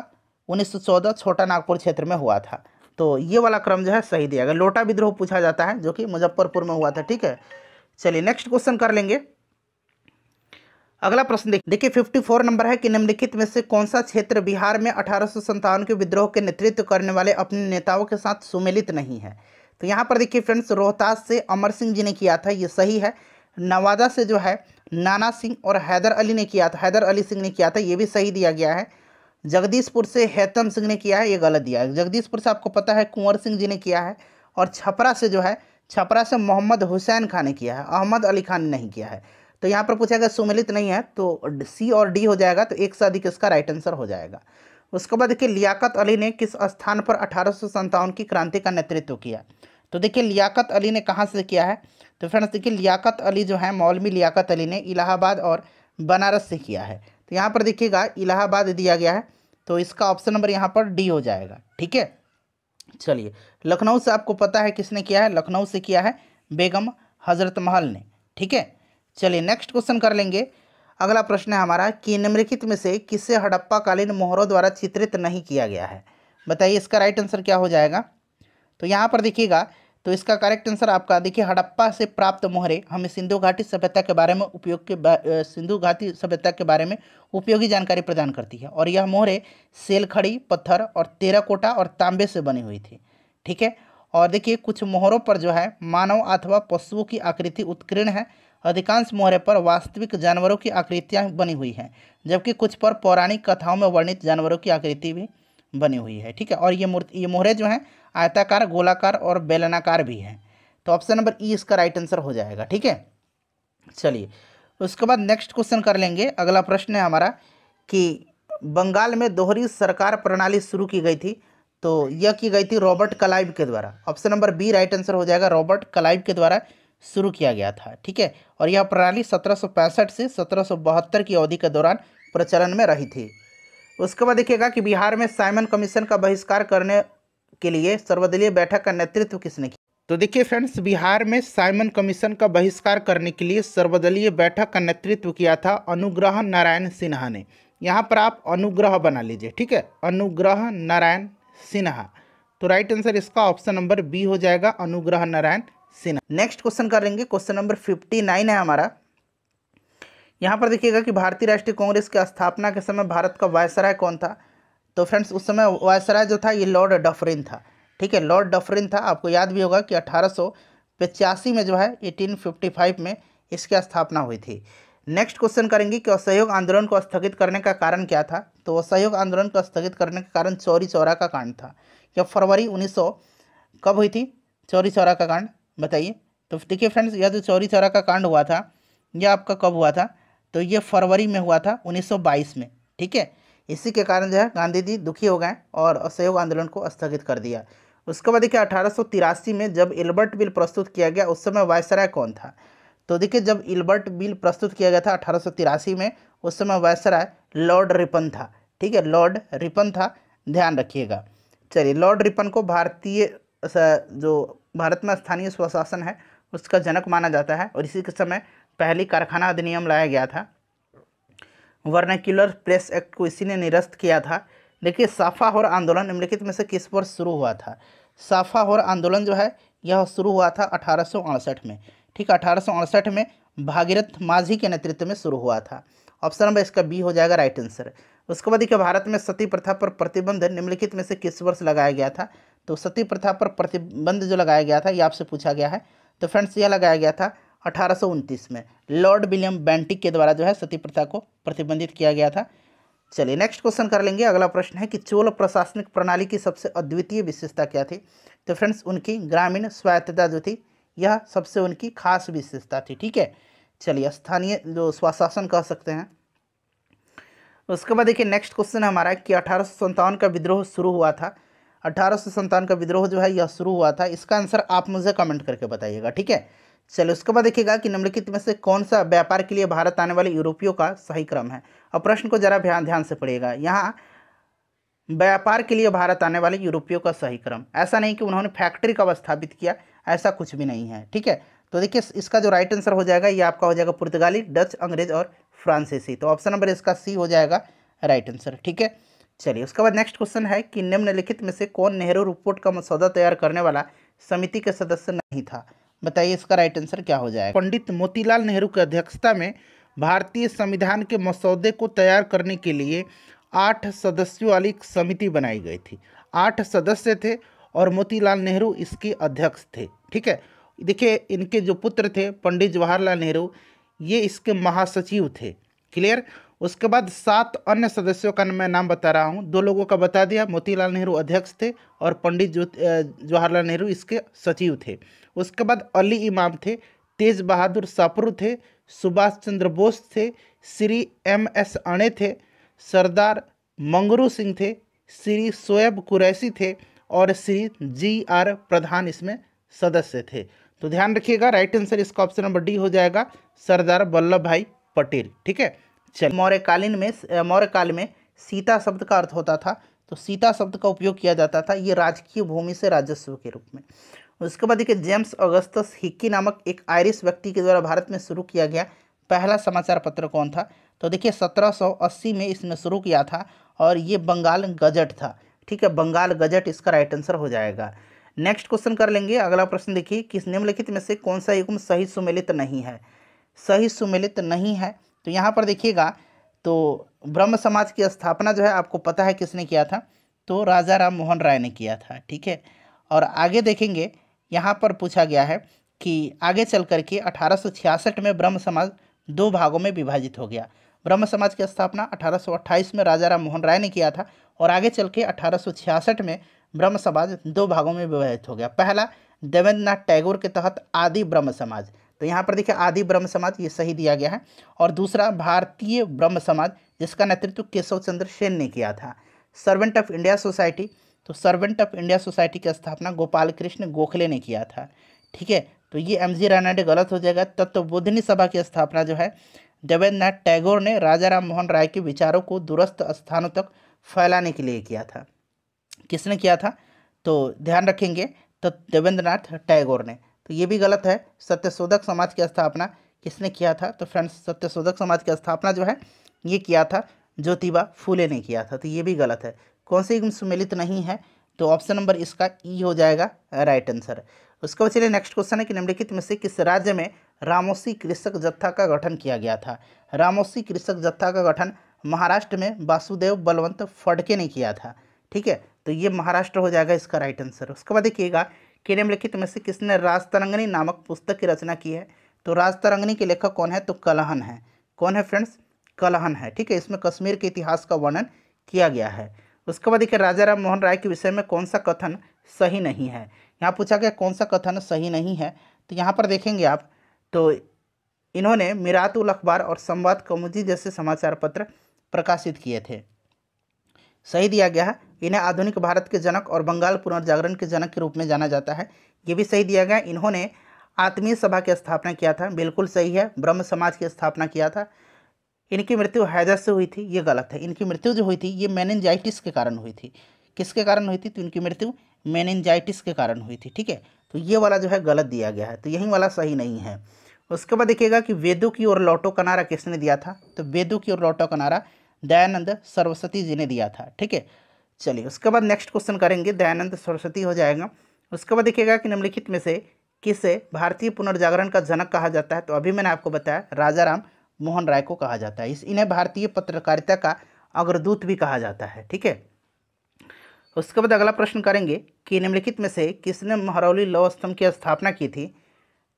1914 छोटा नागपुर क्षेत्र में हुआ था तो ये वाला क्रम जो है सही दिया गया लोटा विद्रोह पूछा जाता है जो कि मुजफ्फरपुर में हुआ था ठीक है चलिए नेक्स्ट क्वेश्चन कर लेंगे अगला प्रश्न देखिए देखिए फिफ्टी फोर नंबर है कि निम्नलिखित में से कौन सा क्षेत्र बिहार में अठारह के विद्रोह के नेतृत्व करने वाले अपने नेताओं के साथ सुमिलित नहीं है तो यहाँ पर देखिए फ्रेंड्स रोहतास से अमर सिंह जी ने किया था ये सही है नवादा से जो है नाना सिंह और हैदर अली ने किया था हैदर अली सिंह ने किया था ये भी सही दिया गया है जगदीशपुर से हैतम सिंह ने किया है ये गलत दिया है जगदीशपुर से आपको पता है कुंवर सिंह जी ने किया है और छपरा से जो है छपरा से मोहम्मद हुसैन खान ने किया है अहमद अली खान ने नहीं किया है तो यहाँ पर पूछा गया सुमिलित नहीं है तो सी और डी हो जाएगा तो एक से अधिक इसका राइट आंसर हो जाएगा उसके बाद देखिए लियाकत अली ने किस स्थान पर अठारह की क्रांति का नेतृत्व किया तो देखिए लियाकत अली ने कहाँ से किया है तो फ्रेंड्स देखिए लियाकत अली जो है मौलवी लियाकत अली ने इलाहाबाद और बनारस से किया है तो यहाँ पर देखिएगा इलाहाबाद दिया गया है तो इसका ऑप्शन नंबर यहाँ पर डी हो जाएगा ठीक है चलिए लखनऊ से आपको पता है किसने किया है लखनऊ से किया है बेगम हज़रत महल ने ठीक है चलिए नेक्स्ट क्वेश्चन कर लेंगे अगला प्रश्न है हमारा कि निम्नलिखित में से किसे हड़प्पा कालीन मोहरों द्वारा चित्रित नहीं किया गया है बताइए इसका राइट आंसर क्या हो जाएगा तो यहाँ पर देखिएगा तो इसका करेक्ट आंसर आपका देखिए हड़प्पा से प्राप्त मोहरे हमें सिंधु घाटी सभ्यता के बारे में उपयोग के सिंधु घाटी सभ्यता के बारे में उपयोगी जानकारी प्रदान करती है और यह मोहरे सेलखड़ी पत्थर और तेराकोटा और तांबे से बनी हुई थी ठीक है और देखिए कुछ मोहरों पर जो है मानव अथवा पशुओं की आकृति उत्कीर्ण है अधिकांश मोहरे पर वास्तविक जानवरों की आकृतियाँ बनी हुई हैं जबकि कुछ पर पौराणिक कथाओं में वर्णित जानवरों की आकृति भी बनी हुई है ठीक है और ये मूर्ति ये मोहरे जो हैं आयताकार गोलाकार और बेलनाकार भी है तो ऑप्शन नंबर ई इसका राइट आंसर हो जाएगा ठीक है चलिए उसके बाद नेक्स्ट क्वेश्चन कर लेंगे अगला प्रश्न है हमारा कि बंगाल में दोहरी सरकार प्रणाली शुरू की गई थी तो यह की गई थी रॉबर्ट कलाइव के द्वारा option number B right answer हो जाएगा रॉबर्ट कलाइव के द्वारा शुरू किया गया था ठीक है और यह प्रणाली सत्रह से सत्रह की अवधि के दौरान प्रचलन में रही थी उसके बाद देखिएगा कि बिहार में साइमन कमीशन का बहिष्कार करने के लिए सर्वदलीय बैठक का नेतृत्व किसने किया तो देखिए फ्रेंड्स बिहार में साइमन कमीशन का बहिष्कार करने के लिए सर्वदलीय बैठक का नेतृत्व किया था अनुग्रह नारायण सिन्हा ने यहाँ पर आप अनुग्रह बना लीजिए ठीक है अनुग्रह नारायण सिन्हा तो राइट आंसर इसका ऑप्शन नंबर बी हो जाएगा अनुग्रह नारायण सिन्हा नेक्स्ट क्वेश्चन कर लेंगे क्वेश्चन नंबर फिफ्टी नाइन है हमारा यहाँ पर देखिएगा कि भारतीय राष्ट्रीय कांग्रेस की स्थापना के समय भारत का वायसराय कौन था तो फ्रेंड्स उस समय वायसराय जो था ये लॉर्ड डफरिन था ठीक है लॉर्ड डफरिन था आपको याद भी होगा कि अठारह में जो है 1855 में इसकी स्थापना हुई थी नेक्स्ट क्वेश्चन करेंगे कि असहयोग आंदोलन को स्थगित करने का कारण क्या था तो असहयोग आंदोलन को स्थगित करने का कारण चौरी चौरा का कांड था यह फरवरी 1900 कब हुई थी चौरी चौरा का कांड बताइए तो देखिए फ्रेंड्स यह जो चौरी चौरा का कांड हुआ था यह आपका कब हुआ था तो ये फरवरी में हुआ था 1922 में ठीक है इसी के कारण जो है गांधी जी दुखी हो गए और असहयोग आंदोलन को स्थगित कर दिया उसके बाद देखिए अठारह में जब एल्बर्ट बिल प्रस्तुत किया गया उस समय वायसराय कौन था तो देखिए जब एल्बर्ट बिल प्रस्तुत किया गया था अठारह में उस समय वायसराय लॉर्ड रिपन था ठीक है लॉर्ड रिपन था ध्यान रखिएगा चलिए लॉर्ड रिपन को भारतीय जो भारत में स्थानीय स्वशासन है उसका जनक माना जाता है और इसी के समय पहली कारखाना अधिनियम लाया गया था वर्नाक्यूलर प्रेस एक्ट को इसी ने निरस्त किया था देखिए साफा और आंदोलन निम्नलिखित में से किस वर्ष शुरू हुआ था साफा और आंदोलन जो है यह शुरू हुआ था अठारह में ठीक है अठारह में भागीरथ माझी के नेतृत्व में शुरू हुआ था ऑप्शन नंबर इसका बी हो जाएगा राइट आंसर उसके बाद देखिए भारत में सती प्रथा पर प्रतिबंध निम्नलिखित में से किस वर्ष लगाया गया था तो सती प्रथा पर प्रतिबंध जो लगाया गया था ये आपसे पूछा गया है तो फ्रेंड्स यह लगाया गया था अठारह में लॉर्ड विलियम बैंटिक के द्वारा जो है सती प्रथा को प्रतिबंधित किया गया था चलिए नेक्स्ट क्वेश्चन कर लेंगे अगला प्रश्न है कि चोल प्रशासनिक प्रणाली की सबसे अद्वितीय विशेषता क्या थी तो फ्रेंड्स उनकी ग्रामीण स्वायत्तता जो थी यह सबसे उनकी खास विशेषता थी ठीक है चलिए स्थानीय जो स्वशासन कह सकते हैं उसके बाद देखिए नेक्स्ट क्वेश्चन हमारा कि अठारह का विद्रोह शुरू हुआ था अठारह का विद्रोह जो है यह शुरू हुआ था इसका आंसर आप मुझे कमेंट करके बताइएगा ठीक है चलो उसके बाद देखिएगा कि निम्नलिखित में से कौन सा व्यापार के लिए भारत आने वाले यूरोपियों का सही क्रम है और प्रश्न को जरा ध्यान ध्यान से पढ़िएगा यहाँ व्यापार के लिए भारत आने वाले यूरोपियों का सही क्रम ऐसा नहीं कि उन्होंने फैक्ट्री कब स्थापित किया ऐसा कुछ भी नहीं है ठीक है तो देखिए इसका जो राइट आंसर हो जाएगा ये आपका हो जाएगा पुर्तगाली डच अंग्रेज और फ्रांसीसी तो ऑप्शन नंबर इसका सी हो जाएगा राइट आंसर ठीक है चलिए उसके बाद नेक्स्ट क्वेश्चन है कि निम्नलिखित में से कौन नेहरू रिपोर्ट का मसौदा तैयार करने वाला समिति के सदस्य नहीं था बताइए इसका राइट आंसर क्या हो जाएगा पंडित मोतीलाल नेहरू की अध्यक्षता में भारतीय संविधान के मसौदे को तैयार करने के लिए आठ सदस्यों वाली समिति बनाई गई थी आठ सदस्य थे और मोतीलाल नेहरू इसके अध्यक्ष थे ठीक है देखिए इनके जो पुत्र थे पंडित जवाहरलाल नेहरू ये इसके महासचिव थे क्लियर उसके बाद सात अन्य सदस्यों का मैं नाम बता रहा हूँ दो लोगों का बता दिया मोतीलाल नेहरू अध्यक्ष थे और पंडित जो जवाहरलाल नेहरू इसके सचिव थे उसके बाद अली इमाम थे तेज बहादुर सापरू थे सुभाष चंद्र बोस थे श्री एम एस अणे थे सरदार मंगरू सिंह थे श्री शोएब कुरैसी थे और श्री जी आर प्रधान इसमें सदस्य थे तो ध्यान रखिएगा राइट आंसर इसका ऑप्शन नंबर डी हो जाएगा सरदार वल्लभ भाई पटेल ठीक है चल मौर्यकालीन में मौर्यकाल में सीता शब्द का अर्थ होता था तो सीता शब्द का उपयोग किया जाता था ये राजकीय भूमि से राजस्व के रूप में उसके बाद देखिए जेम्स अगस्तस हिक्की नामक एक आयरिश व्यक्ति के द्वारा भारत में शुरू किया गया पहला समाचार पत्र कौन था तो देखिए 1780 में इसने शुरू किया था और ये बंगाल गजट था ठीक है बंगाल गजट इसका राइट आंसर हो जाएगा नेक्स्ट क्वेश्चन कर लेंगे अगला प्रश्न देखिए किस निम्नलिखित में से कौन सा युग्म सही सुमेलित नहीं है सही सुमेलित नहीं है तो यहाँ पर देखिएगा तो ब्रह्म समाज की स्थापना जो है आपको पता है किसने किया था तो राजा राम मोहन राय ने किया था ठीक है और आगे देखेंगे यहाँ पर पूछा गया है कि आगे चल कर के अठारह में ब्रह्म समाज दो भागों में विभाजित हो गया ब्रह्म समाज की स्थापना 1828 में राजा राम मोहन राय ने किया था और आगे चल के अठारह में ब्रह्म समाज दो भागों में विभाजित हो गया पहला देवेंद्र नाथ टैगोर के तहत आदि ब्रह्म समाज तो यहाँ पर देखिए आदि ब्रह्म समाज ये सही दिया गया है और दूसरा भारतीय ब्रह्म समाज जिसका नेतृत्व केशव चंद्र सेन ने किया था सर्वेंट ऑफ इंडिया सोसाइटी तो सर्वेंट ऑफ इंडिया सोसाइटी की स्थापना गोपाल कृष्ण गोखले ने किया था ठीक है तो ये एम जी रानाडे गलत हो जाएगा तत्वबोधिनी तो सभा की स्थापना जो है देवेंद्र नाथ टैगोर ने राजा राम मोहन राय के विचारों को दूरस्थ स्थानों तक फैलाने के लिए किया था किसने किया था तो ध्यान रखेंगे तो देवेंद्र नाथ टैगोर ने तो ये भी गलत है सत्यशोधक समाज की स्थापना किसने किया था तो फ्रेंड्स सत्यशोधक समाज की स्थापना जो है ये किया था ज्योतिबा फूले ने किया था तो ये भी गलत है कौन से सुमिलित नहीं है तो ऑप्शन नंबर इसका ई e हो जाएगा राइट आंसर उसके बाद चलिए नेक्स्ट क्वेश्चन है कि निम्नलिखित में से किस राज्य में रामोसी कृषक जत्था का गठन किया गया था रामोसी कृषक जत्था का गठन महाराष्ट्र में वासुदेव बलवंत फड़के ने किया था ठीक है तो ये महाराष्ट्र हो जाएगा इसका राइट आंसर उसके बाद देखिएगा के निम्नलिखित में से किसने राजतरंगनी नामक पुस्तक की रचना की है तो राजतरंगनी के लेखक कौन है तो कलहन है कौन है फ्रेंड्स कलहन है ठीक है इसमें कश्मीर के इतिहास का वर्णन किया गया है उसके बाद देखिए राजा राम मोहन राय के विषय में कौन सा कथन सही नहीं है यहाँ पूछा गया कौन सा कथन सही नहीं है तो यहाँ पर देखेंगे आप तो इन्होंने मिरात उल अखबार और संवाद कमुजी जैसे समाचार पत्र प्रकाशित किए थे सही दिया गया है इन्हें आधुनिक भारत के जनक और बंगाल पुनर्जागरण के जनक के रूप में जाना जाता है ये भी सही दिया गया इन्होंने आत्मीय सभा की स्थापना किया था बिल्कुल सही है ब्रह्म समाज की स्थापना किया था इनकी मृत्यु हैदर से हुई थी ये गलत है इनकी मृत्यु जो हुई थी ये मैनेजाइटिस के कारण हुई थी किसके कारण हुई थी तो इनकी मृत्यु मैनेंजाइटिस के कारण हुई थी ठीक है तो ये वाला जो है गलत दिया गया है तो यही वाला सही नहीं है उसके बाद देखिएगा कि वेदों की ओर लौटो का नारा किसने दिया था तो वेदों की ओर लौटो का नारा दयानंद सरस्वती जी ने दिया था ठीक है चलिए उसके बाद नेक्स्ट क्वेश्चन करेंगे दयानंद सरस्वती हो जाएगा उसके बाद देखिएगा कि निम्नलिखित में से किसे भारतीय पुनर्जागरण का जनक कहा जाता है तो अभी मैंने आपको बताया राजाराम मोहन राय को कहा जाता है इस इन्हें भारतीय पत्रकारिता का अग्रदूत भी कहा जाता है ठीक है उसके बाद अगला प्रश्न करेंगे कि निम्नलिखित में से किसने महरौली लव स्तंभ की स्थापना की थी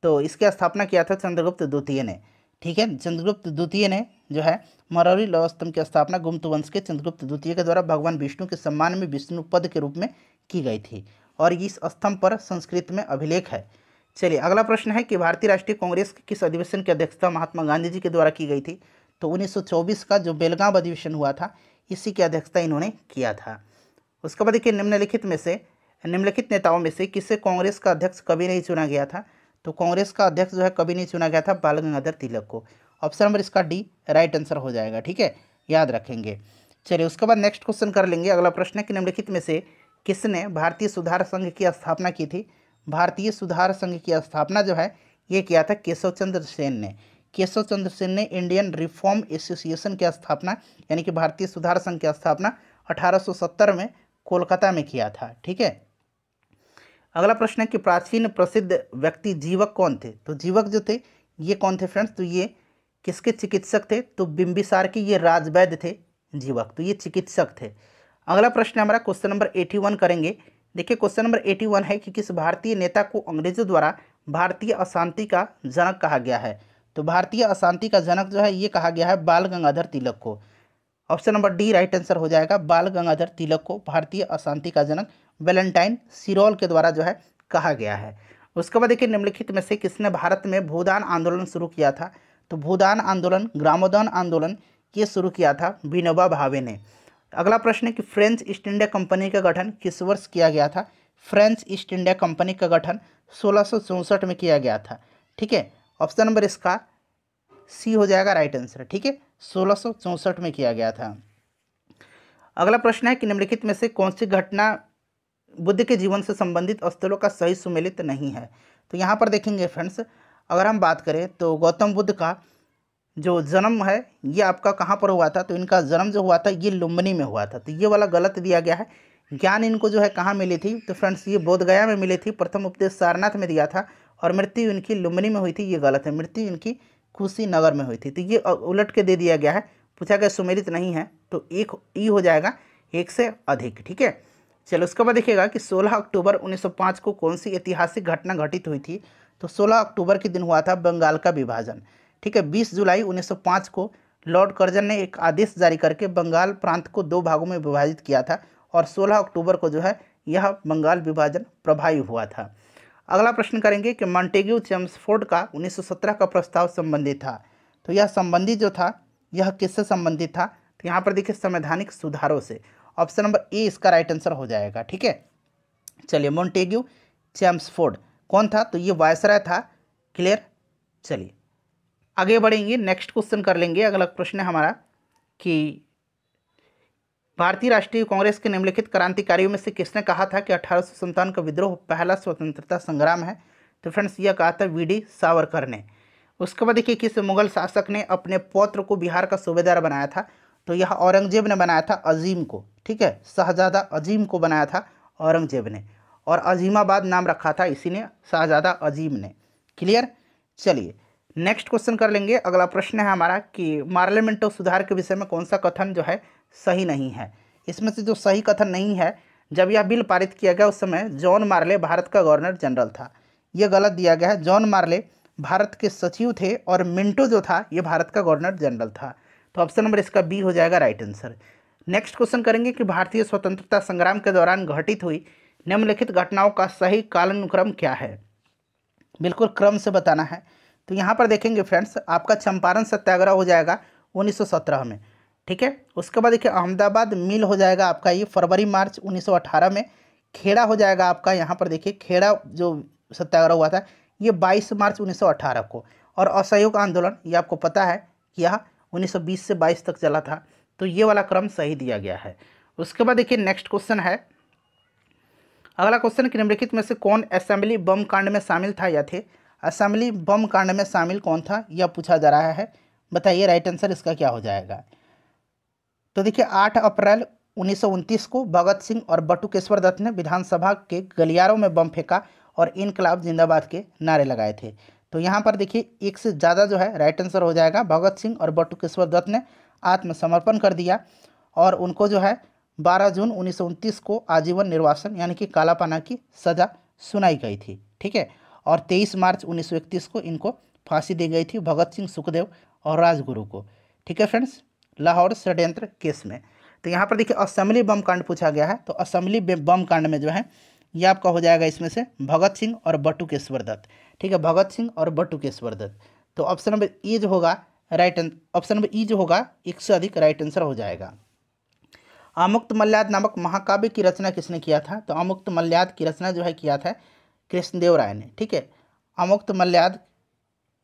तो इसकी स्थापना किया था चंद्रगुप्त द्वितीय ने ठीक है चंद्रगुप्त द्वितीय ने जो है मरौरी लवस्तम की स्थापना गुप्त वंश के चंद्रगुप्त द्वितीय के द्वारा भगवान विष्णु के सम्मान में विष्णु पद के रूप में की गई थी और इस स्तंभ पर संस्कृत में अभिलेख है चलिए अगला प्रश्न है कि भारतीय राष्ट्रीय कांग्रेस के किस अधिवेशन की अध्यक्षता महात्मा गांधी जी के द्वारा की गई थी तो 1924 का जो बेलगांव अधिवेशन हुआ था इसी की अध्यक्षता इन्होंने किया था उसके बाद देखिए निम्नलिखित में से निम्नलिखित नेताओं में से किसे कांग्रेस का अध्यक्ष कभी नहीं चुना गया था तो कांग्रेस का अध्यक्ष जो है कभी नहीं चुना गया था बाल गंगाधर तिलक को ऑप्शन नंबर इसका डी राइट आंसर हो जाएगा ठीक है याद रखेंगे चलिए उसके बाद नेक्स्ट क्वेश्चन कर लेंगे अगला प्रश्न है कि निम्नलिखित में से किसने भारतीय सुधार संघ की स्थापना की थी भारतीय सुधार संघ की स्थापना जो है ये किया था केशव चंद्र सेन ने केशव चंद्र सेन ने इंडियन रिफॉर्म एसोसिएशन की स्थापना यानी कि भारतीय सुधार संघ की स्थापना 1870 में कोलकाता में किया था ठीक है अगला प्रश्न है कि प्राचीन प्रसिद्ध व्यक्ति जीवक कौन थे तो जीवक जो थे ये कौन थे फ्रेंड्स तो ये किसके चिकित्सक थे तो बिंबिसार के ये राजवैद्य थे जीवक तो ये चिकित्सक थे अगला प्रश्न हमारा क्वेश्चन नंबर एटी वन करेंगे देखिए क्वेश्चन नंबर एटी वन है कि किस भारतीय नेता को अंग्रेजों द्वारा भारतीय अशांति का जनक कहा गया है तो भारतीय अशांति का जनक जो है ये कहा गया है बाल गंगाधर तिलक को option number D right answer हो जाएगा बाल गंगाधर तिलक को भारतीय अशांति का जनक वेलेंटाइन सिरोल के द्वारा जो है कहा गया है उसके बाद देखिए निम्नलिखित में से किसने भारत में भूदान आंदोलन शुरू किया था तो भूदान आंदोलन ग्रामोदान आंदोलन ये शुरू किया था विनोबा भावे ने अगला प्रश्न है कि फ्रेंच ईस्ट इंडिया कंपनी का गठन किस वर्ष किया गया था फ्रेंच ईस्ट इंडिया कंपनी का गठन सोलह में किया गया था ठीक है ऑप्शन नंबर इसका सी हो जाएगा राइट आंसर ठीक है सोलह में किया गया था अगला प्रश्न है कि निम्नलिखित में से कौन सी घटना बुद्ध के जीवन से संबंधित स्थलों का सही सुमेलित नहीं है तो यहाँ पर देखेंगे फ्रेंड्स अगर हम बात करें तो गौतम बुद्ध का जो जन्म है ये आपका कहाँ पर हुआ था तो इनका जन्म जो हुआ था ये लुम्बनी में हुआ था तो ये वाला गलत दिया गया है ज्ञान इनको जो है कहाँ मिली थी तो फ्रेंड्स ये बोधगया में मिली थी प्रथम उपदेश सारनाथ में दिया था और मृत्यु इनकी लुम्बनी में हुई थी ये गलत है मृत्यु इनकी कुशीनगर में हुई थी तो ये उलट के दे दिया गया है पूछा गया सुमेलित नहीं है तो एक ई हो जाएगा एक से अधिक ठीक है चलो उसके बाद देखिएगा कि 16 अक्टूबर 1905 को कौन सी ऐतिहासिक घटना घटित हुई थी तो 16 अक्टूबर के दिन हुआ था बंगाल का विभाजन ठीक है 20 जुलाई 1905 को लॉर्ड कर्जन ने एक आदेश जारी करके बंगाल प्रांत को दो भागों में विभाजित किया था और 16 अक्टूबर को जो है यह बंगाल विभाजन प्रभावी हुआ था अगला प्रश्न करेंगे कि मॉन्टेग्यू चेम्सफोर्ड का उन्नीस का प्रस्ताव संबंधित था तो यह संबंधित जो था यह किससे संबंधित था तो यहाँ पर देखिए संवैधानिक सुधारों से ऑप्शन नंबर ए इसका राइट आंसर हो जाएगा ठीक है चलिए मॉन्टेग्यू चैम्सफोर्ड कौन था तो ये वायसराय था क्लियर चलिए आगे बढ़ेंगे नेक्स्ट क्वेश्चन कर लेंगे अगला प्रश्न है हमारा कि भारतीय राष्ट्रीय कांग्रेस के निम्नलिखित क्रांतिकारियों में से किसने कहा था कि अठारह का विद्रोह पहला स्वतंत्रता संग्राम है तो फ्रेंड्स यह कहा था वी सावरकर ने उसके बाद देखिए किस मुगल शासक ने अपने पौत्र को बिहार का सूबेदार बनाया था तो यह औरंगजेब ने बनाया था अजीम को ठीक है शहजादा अजीम को बनाया था औरंगजेब ने और अजीमाबाद नाम रखा था इसी ने शाहजादा अजीम ने क्लियर चलिए नेक्स्ट क्वेश्चन कर लेंगे अगला प्रश्न है हमारा कि मार्लियामेंटो सुधार के विषय में कौन सा कथन जो है सही नहीं है इसमें से जो सही कथन नहीं है जब यह बिल पारित किया गया उस समय जॉन मार्ले भारत का गवर्नर जनरल था यह गलत दिया गया है जॉन मार्ले भारत के सचिव थे और मिंटो जो था ये भारत का गवर्नर जनरल था तो ऑप्शन नंबर इसका बी हो जाएगा राइट आंसर नेक्स्ट क्वेश्चन करेंगे कि भारतीय स्वतंत्रता संग्राम के दौरान घटित हुई निम्नलिखित घटनाओं का सही कालानुक्रम क्या है बिल्कुल क्रम से बताना है तो यहाँ पर देखेंगे फ्रेंड्स आपका चंपारण सत्याग्रह हो जाएगा 1917 में ठीक है उसके बाद देखिए अहमदाबाद मिल हो जाएगा आपका ये फरवरी मार्च 1918 में खेड़ा हो जाएगा आपका यहाँ पर देखिए खेड़ा जो सत्याग्रह हुआ था ये 22 मार्च 1918 को और असहयोग आंदोलन ये आपको पता है कि यह 1920 से 22 तक चला था तो ये वाला क्रम सही दिया गया है उसके बाद देखिए नेक्स्ट क्वेश्चन है अगला क्वेश्चन कि निम्नलिखित में से कौन असेंबली बम कांड में शामिल था या थे असेंबली बम कांड में शामिल कौन था यह पूछा जा रहा है बताइए राइट आंसर इसका क्या हो जाएगा तो देखिए आठ अप्रैल उन्नीस को भगत सिंह और बटुकेश्वर दत्त ने विधानसभा के गलियारों में बम फेंका और इनकलाब जिंदाबाद के नारे लगाए थे तो यहाँ पर देखिए एक से ज़्यादा जो है राइट आंसर हो जाएगा भगत सिंह और बटुकेश्वर दत्त ने आत्मसमर्पण कर दिया और उनको जो है 12 जून उन्नीस को आजीवन निर्वासन यानी कि कालापाना की सज़ा सुनाई गई थी ठीक है और 23 मार्च उन्नीस को इनको फांसी दी गई थी भगत सिंह सुखदेव और राजगुरु को ठीक है फ्रेंड्स लाहौर षड्यंत्र केस में तो यहाँ पर देखिए असम्बली बम कांड पूछा गया है तो असम्बली बम कांड में जो है ये आपका हो जाएगा इसमें से भगत सिंह और बटुकेश्वर दत्त ठीक है भगत सिंह और बटुकेश्वर दत्त तो ऑप्शन नंबर ई जो होगा राइट ऑप्शन नंबर ई जो होगा एक से अधिक राइट आंसर हो जाएगा आमुक्त मल्ल्याद नामक महाकाव्य की रचना किसने किया था तो आमुक्त मल्याद की रचना जो है किया था कृष्णदेव राय ने ठीक है आमुक्त मल्ल्याद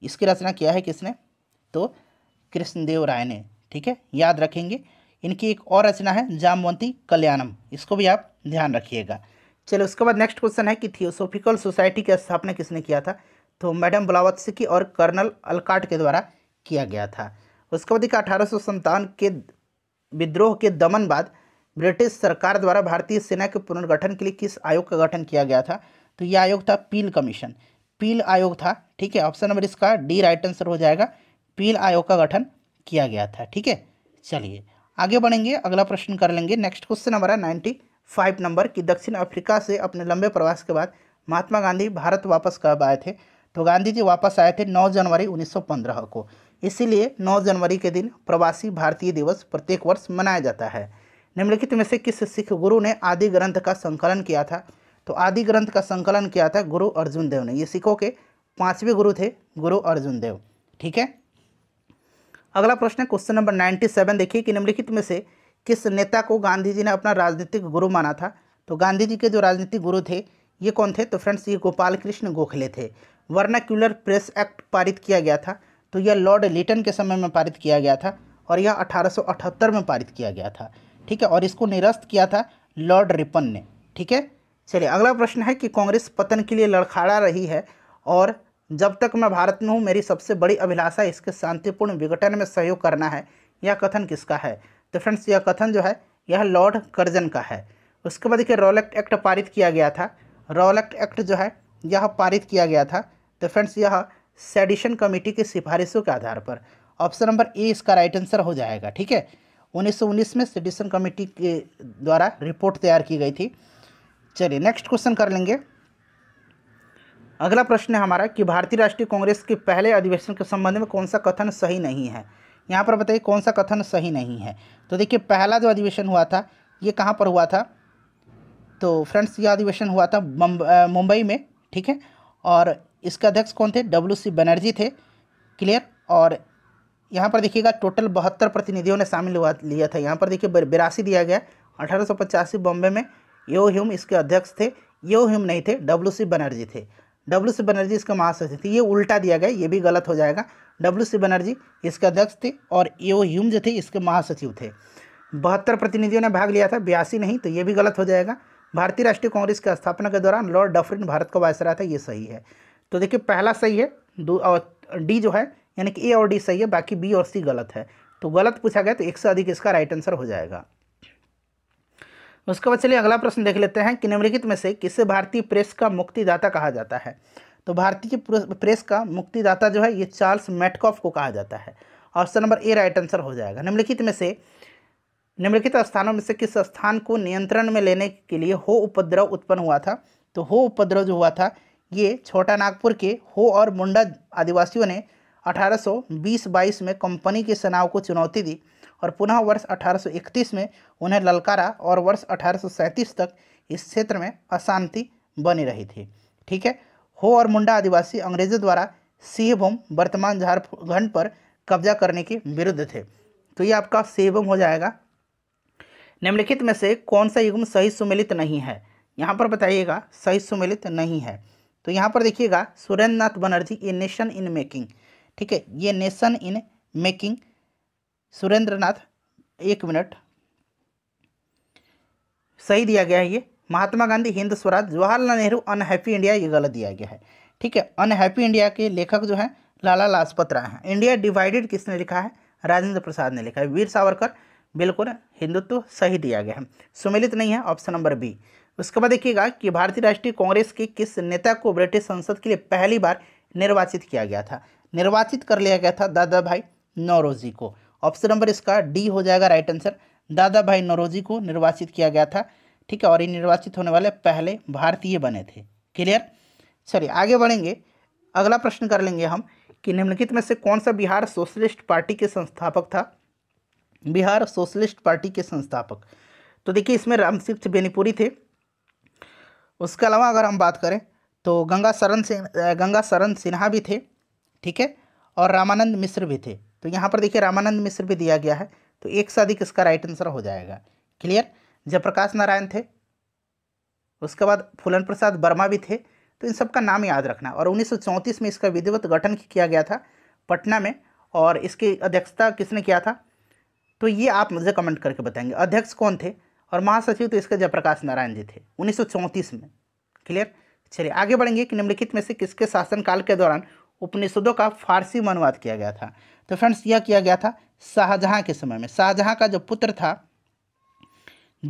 इसकी रचना किया है किसने तो कृष्णदेव राय ने ठीक है याद रखेंगे इनकी एक और रचना है जामवंती कल्याणम इसको भी आप ध्यान रखिएगा चलो उसके बाद नेक्स्ट क्वेश्चन है कि थियोसोफिकल सोसाइटी की स्थापना किसने किया था तो मैडम बुलावत्स की और कर्नल अलकाट के द्वारा किया गया था उसके बाद देखा अठारह के विद्रोह के दमन बाद ब्रिटिश सरकार द्वारा भारतीय सेना के पुनर्गठन के लिए किस आयोग का गठन किया गया था तो यह आयोग था पील कमीशन पील आयोग था ठीक है ऑप्शन नंबर इसका डी राइट आंसर हो जाएगा पील आयोग का गठन किया गया था ठीक है चलिए आगे बढ़ेंगे अगला प्रश्न कर लेंगे नेक्स्ट क्वेश्चन हमारा नाइन्टी फाइव नंबर कि दक्षिण अफ्रीका से अपने लंबे प्रवास के बाद महात्मा गांधी भारत वापस कब आए थे तो गांधी जी वापस आए थे 9 जनवरी 1915 को इसीलिए 9 जनवरी के दिन प्रवासी भारतीय दिवस प्रत्येक वर्ष मनाया जाता है निम्नलिखित में से किस सिख गुरु ने आदि ग्रंथ का संकलन किया था तो आदि ग्रंथ का संकलन किया था गुरु अर्जुन देव ने ये सिखों के पांचवें गुरु थे गुरु अर्जुन देव ठीक है अगला प्रश्न है क्वेश्चन नंबर नाइन्टी सेवन देखिए कि निम्नलिखित में से किस नेता को गांधी जी ने अपना राजनीतिक गुरु माना था तो गांधी जी के जो राजनीतिक गुरु थे ये कौन थे तो फ्रेंड्स ये गोपाल कृष्ण गोखले थे वर्नाक्यूलर प्रेस एक्ट पारित किया गया था तो यह लॉर्ड लिटन के समय में पारित किया गया था और यह अठारह में पारित किया गया था ठीक है और इसको निरस्त किया था लॉर्ड रिपन ने ठीक है चलिए अगला प्रश्न है कि कांग्रेस पतन के लिए लड़खड़ा रही है और जब तक मैं भारत में हूँ मेरी सबसे बड़ी अभिलाषा इसके शांतिपूर्ण विघटन में सहयोग करना है यह कथन किसका है तो फ्रेंड्स यह कथन जो है यह लॉर्ड कर्जन का है उसके बाद देखिए रॉलेक्ट एक्ट पारित किया गया था रॉलेक्ट एक्ट जो है यह पारित किया गया था तो फ्रेंड्स यह सेडिशन कमेटी की सिफारिशों के आधार पर ऑप्शन नंबर ए इसका राइट आंसर हो जाएगा ठीक है 1919 में सिटीजन कमेटी के द्वारा रिपोर्ट तैयार की गई थी चलिए नेक्स्ट क्वेश्चन कर लेंगे अगला प्रश्न है हमारा कि भारतीय राष्ट्रीय कांग्रेस के पहले अधिवेशन के संबंध में कौन सा कथन सही नहीं है यहाँ पर बताइए कौन सा कथन सही नहीं है तो देखिए पहला जो अधिवेशन हुआ था ये कहाँ पर हुआ था तो फ्रेंड्स यह अधिवेशन हुआ था मुंबई में ठीक है और इसके अध्यक्ष कौन थे डब्ल्यू सी बनर्जी थे क्लियर और यहाँ पर देखिएगा टोटल बहत्तर प्रतिनिधियों ने शामिल हुआ लिया था यहाँ पर देखिए बिरासी दिया गया अठारह बॉम्बे में यो ह्यूम इसके अध्यक्ष थे यो ह्यूम नहीं थे डब्ल्यू सी बनर्जी थे डब्ल्यू सी बनर्जी इसके महासचिव थे ये उल्टा दिया गया ये भी गलत हो जाएगा डब्ल्यू सी बनर्जी इसके अध्यक्ष थे और यो ह्यूम जो थे इसके महासचिव थे बहत्तर प्रतिनिधियों ने भाग लिया था बयासी नहीं तो ये भी गलत हो जाएगा भारतीय राष्ट्रीय कांग्रेस की स्थापना के दौरान लॉर्ड डफरिन भारत का वायसराय था ये सही है तो देखिए पहला सही है दो और डी जो है यानी कि ए और डी सही है बाकी बी और सी गलत है तो गलत पूछा गया तो एक से अधिक इसका राइट आंसर हो जाएगा उसके बाद चलिए अगला प्रश्न देख लेते हैं कि निम्नलिखित में से किसे भारतीय प्रेस का मुक्तिदाता कहा जाता है तो भारतीय प्रेस का मुक्तिदाता जो है ये चार्ल्स मेटकॉफ को कहा जाता है option number A right answer हो जाएगा निम्नलिखित में से निम्नलिखित स्थानों में से किस स्थान को नियंत्रण में लेने के लिए हो उपद्रव उत्पन्न हुआ था तो हो उपद्रव जो हुआ था ये छोटा नागपुर के हो और मुंडा आदिवासियों ने अठारह 22 में कंपनी की सेनाओं को चुनौती दी और पुनः वर्ष 1831 में उन्हें ललकारा और वर्ष 1837 तक इस क्षेत्र में अशांति बनी रही थी ठीक है हो और मुंडा आदिवासी अंग्रेजों द्वारा सिंहभूम वर्तमान झारखंड पर कब्जा करने के विरुद्ध थे तो ये आपका सिंहभूम हो जाएगा निम्नलिखित में से कौन सा युग्म सही सुमिलित नहीं है यहाँ पर बताइएगा सही सुमिलित नहीं है तो यहाँ पर देखिएगा Surendra Nath Banerjee a nation in making ठीक है ये nation in making Surendra Nath एक मिनट सही दिया गया है ये महात्मा गांधी हिंद स्वराज जवाहरलाल नेहरू अनहैप्पी इंडिया ये गलत दिया गया है ठीक है अनहैप्पी इंडिया के लेखक जो हैं लाला लाजपत राय हैं इंडिया डिवाइडेड किसने लिखा है राजेंद्र प्रसाद ने लिखा है वीर सावरकर बिल्कुल हिंदुत्व सही दिया गया है सुमिलित नहीं है ऑप्शन नंबर बी उसके बाद देखिएगा कि भारतीय राष्ट्रीय कांग्रेस के किस नेता को ब्रिटिश संसद के लिए पहली बार निर्वाचित किया गया था निर्वाचित कर लिया गया था दादा भाई नौरोजी को ऑप्शन नंबर इसका डी हो जाएगा राइट आंसर दादा भाई नौरोजी को निर्वाचित किया गया था ठीक है और ये निर्वाचित होने वाले पहले भारतीय बने थे क्लियर चलिए आगे बढ़ेंगे अगला प्रश्न कर लेंगे हम कि निम्नलिखित में से कौन सा बिहार सोशलिस्ट पार्टी के संस्थापक था बिहार सोशलिस्ट पार्टी के संस्थापक तो देखिए इसमें रामसिप्त बेनीपुरी थे उसके अलावा अगर हम बात करें तो गंगा शरण सिंह गंगा शरण सिन्हा भी थे ठीक है और रामानंद मिश्र भी थे तो यहाँ पर देखिए रामानंद मिश्र भी दिया गया है तो एक से अधिक इसका राइट आंसर हो जाएगा क्लियर जयप्रकाश नारायण थे उसके बाद फूलन प्रसाद वर्मा भी थे तो इन सबका नाम याद रखना और उन्नीस में इसका विधिवत गठन किया गया था पटना में और इसकी अध्यक्षता किसने किया था तो ये आप मुझे कमेंट करके बताएंगे अध्यक्ष कौन थे और महासचिव तो इसके जयप्रकाश नारायण जी थे उन्नीस में क्लियर चलिए आगे बढ़ेंगे कि निम्नलिखित में से किसके शासनकाल के दौरान उपनिषदों का फारसी में अनुवाद किया गया था तो फ्रेंड्स यह किया गया था शाहजहाँ के समय में शाहजहाँ का जो पुत्र था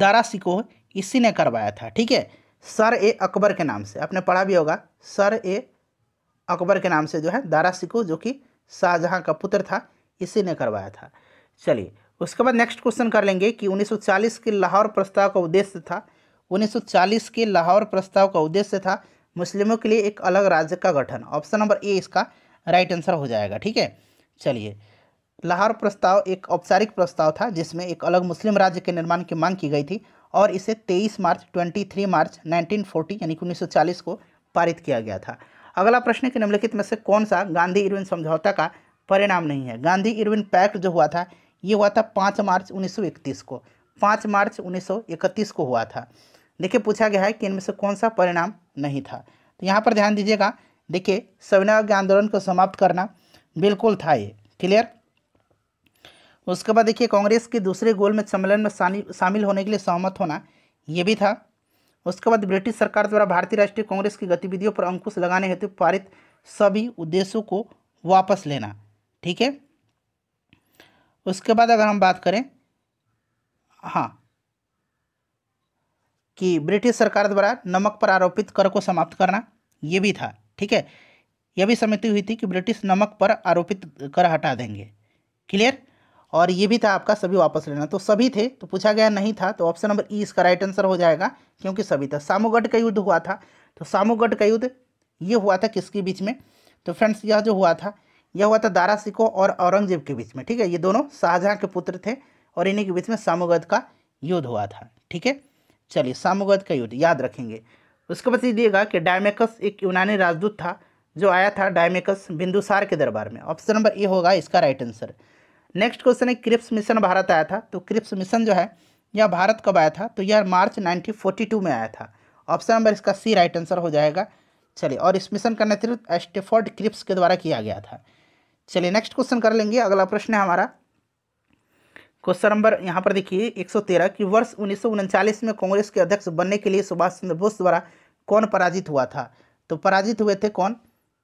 दारा सिकोह इसी ने करवाया था ठीक है सर ए अकबर के नाम से आपने पढ़ा भी होगा सर ए अकबर के नाम से जो है दारा सिकोह जो कि शाहजहाँ का पुत्र था इसी ने करवाया था चलिए उसके बाद नेक्स्ट क्वेश्चन कर लेंगे कि 1940 के लाहौर प्रस्ताव का उद्देश्य था 1940 के लाहौर प्रस्ताव का उद्देश्य था मुस्लिमों के लिए एक अलग राज्य का गठन ऑप्शन नंबर ए इसका राइट आंसर हो जाएगा ठीक है चलिए लाहौर प्रस्ताव एक औपचारिक प्रस्ताव था जिसमें एक अलग मुस्लिम राज्य के निर्माण की मांग की गई थी और इसे 23 मार्च 23 मार्च 1940 यानी कि 1940 को पारित किया गया था अगला प्रश्न कि निम्नलिखित में से कौन सा गांधी इरविन समझौता का परिणाम नहीं है गांधी इरविन पैक्ट जो हुआ था ये हुआ था पाँच मार्च 1931 को पाँच मार्च 1931 को हुआ था देखिए पूछा गया है कि इनमें से कौन सा परिणाम नहीं था तो यहाँ पर ध्यान दीजिएगा देखिए सविनय आंदोलन को समाप्त करना बिल्कुल था ये क्लियर उसके बाद देखिए कांग्रेस के दूसरे गोल में सम्मेलन में शामिल होने के लिए सहमत होना ये भी था उसके बाद ब्रिटिश सरकार द्वारा भारतीय राष्ट्रीय कांग्रेस की गतिविधियों पर अंकुश लगाने हेतु पारित सभी उद्देश्यों को वापस लेना ठीक है उसके बाद अगर हम बात करें हाँ कि ब्रिटिश सरकार द्वारा नमक पर आरोपित कर को समाप्त करना ये भी था ठीक है यह भी समिति हुई थी कि ब्रिटिश नमक पर आरोपित कर हटा देंगे क्लियर और ये भी था आपका सभी वापस लेना तो सभी थे तो पूछा गया नहीं था तो ऑप्शन नंबर ई e इसका राइट आंसर हो जाएगा क्योंकि सभी था सामूगढ़ का युद्ध हुआ था तो सामूगढ़ का युद्ध ये हुआ था किसके बीच में तो फ्रेंड्स यह जो हुआ था यह हुआ था दारा सिको और औरंगजेब के बीच में ठीक है ये दोनों शाहजहाँ के पुत्र थे और इन्हीं के बीच में सामूगढ़ का युद्ध हुआ था ठीक है चलिए सामोगद का युद्ध याद रखेंगे उसके बाद दीजिएगा कि डायमेकस एक यूनानी राजदूत था जो आया था डायमेकस बिंदुसार के दरबार में ऑप्शन नंबर ए होगा इसका राइट आंसर नेक्स्ट क्वेश्चन है क्रिप्स मिशन भारत आया था तो क्रिप्स मिशन जो है यह भारत कब आया था तो यह मार्च नाइनटीन में आया था ऑप्शन नंबर इसका सी राइट आंसर हो जाएगा चलिए और इस मिशन का नेतृत्व एस्टेफोर्ड क्रिप्स के द्वारा किया गया था चलिए नेक्स्ट क्वेश्चन कर लेंगे अगला प्रश्न है हमारा क्वेश्चन नंबर यहाँ पर देखिए 113 कि वर्ष उन्नीस में कांग्रेस के अध्यक्ष बनने के लिए सुभाष चंद्र बोस द्वारा कौन पराजित हुआ था तो पराजित हुए थे कौन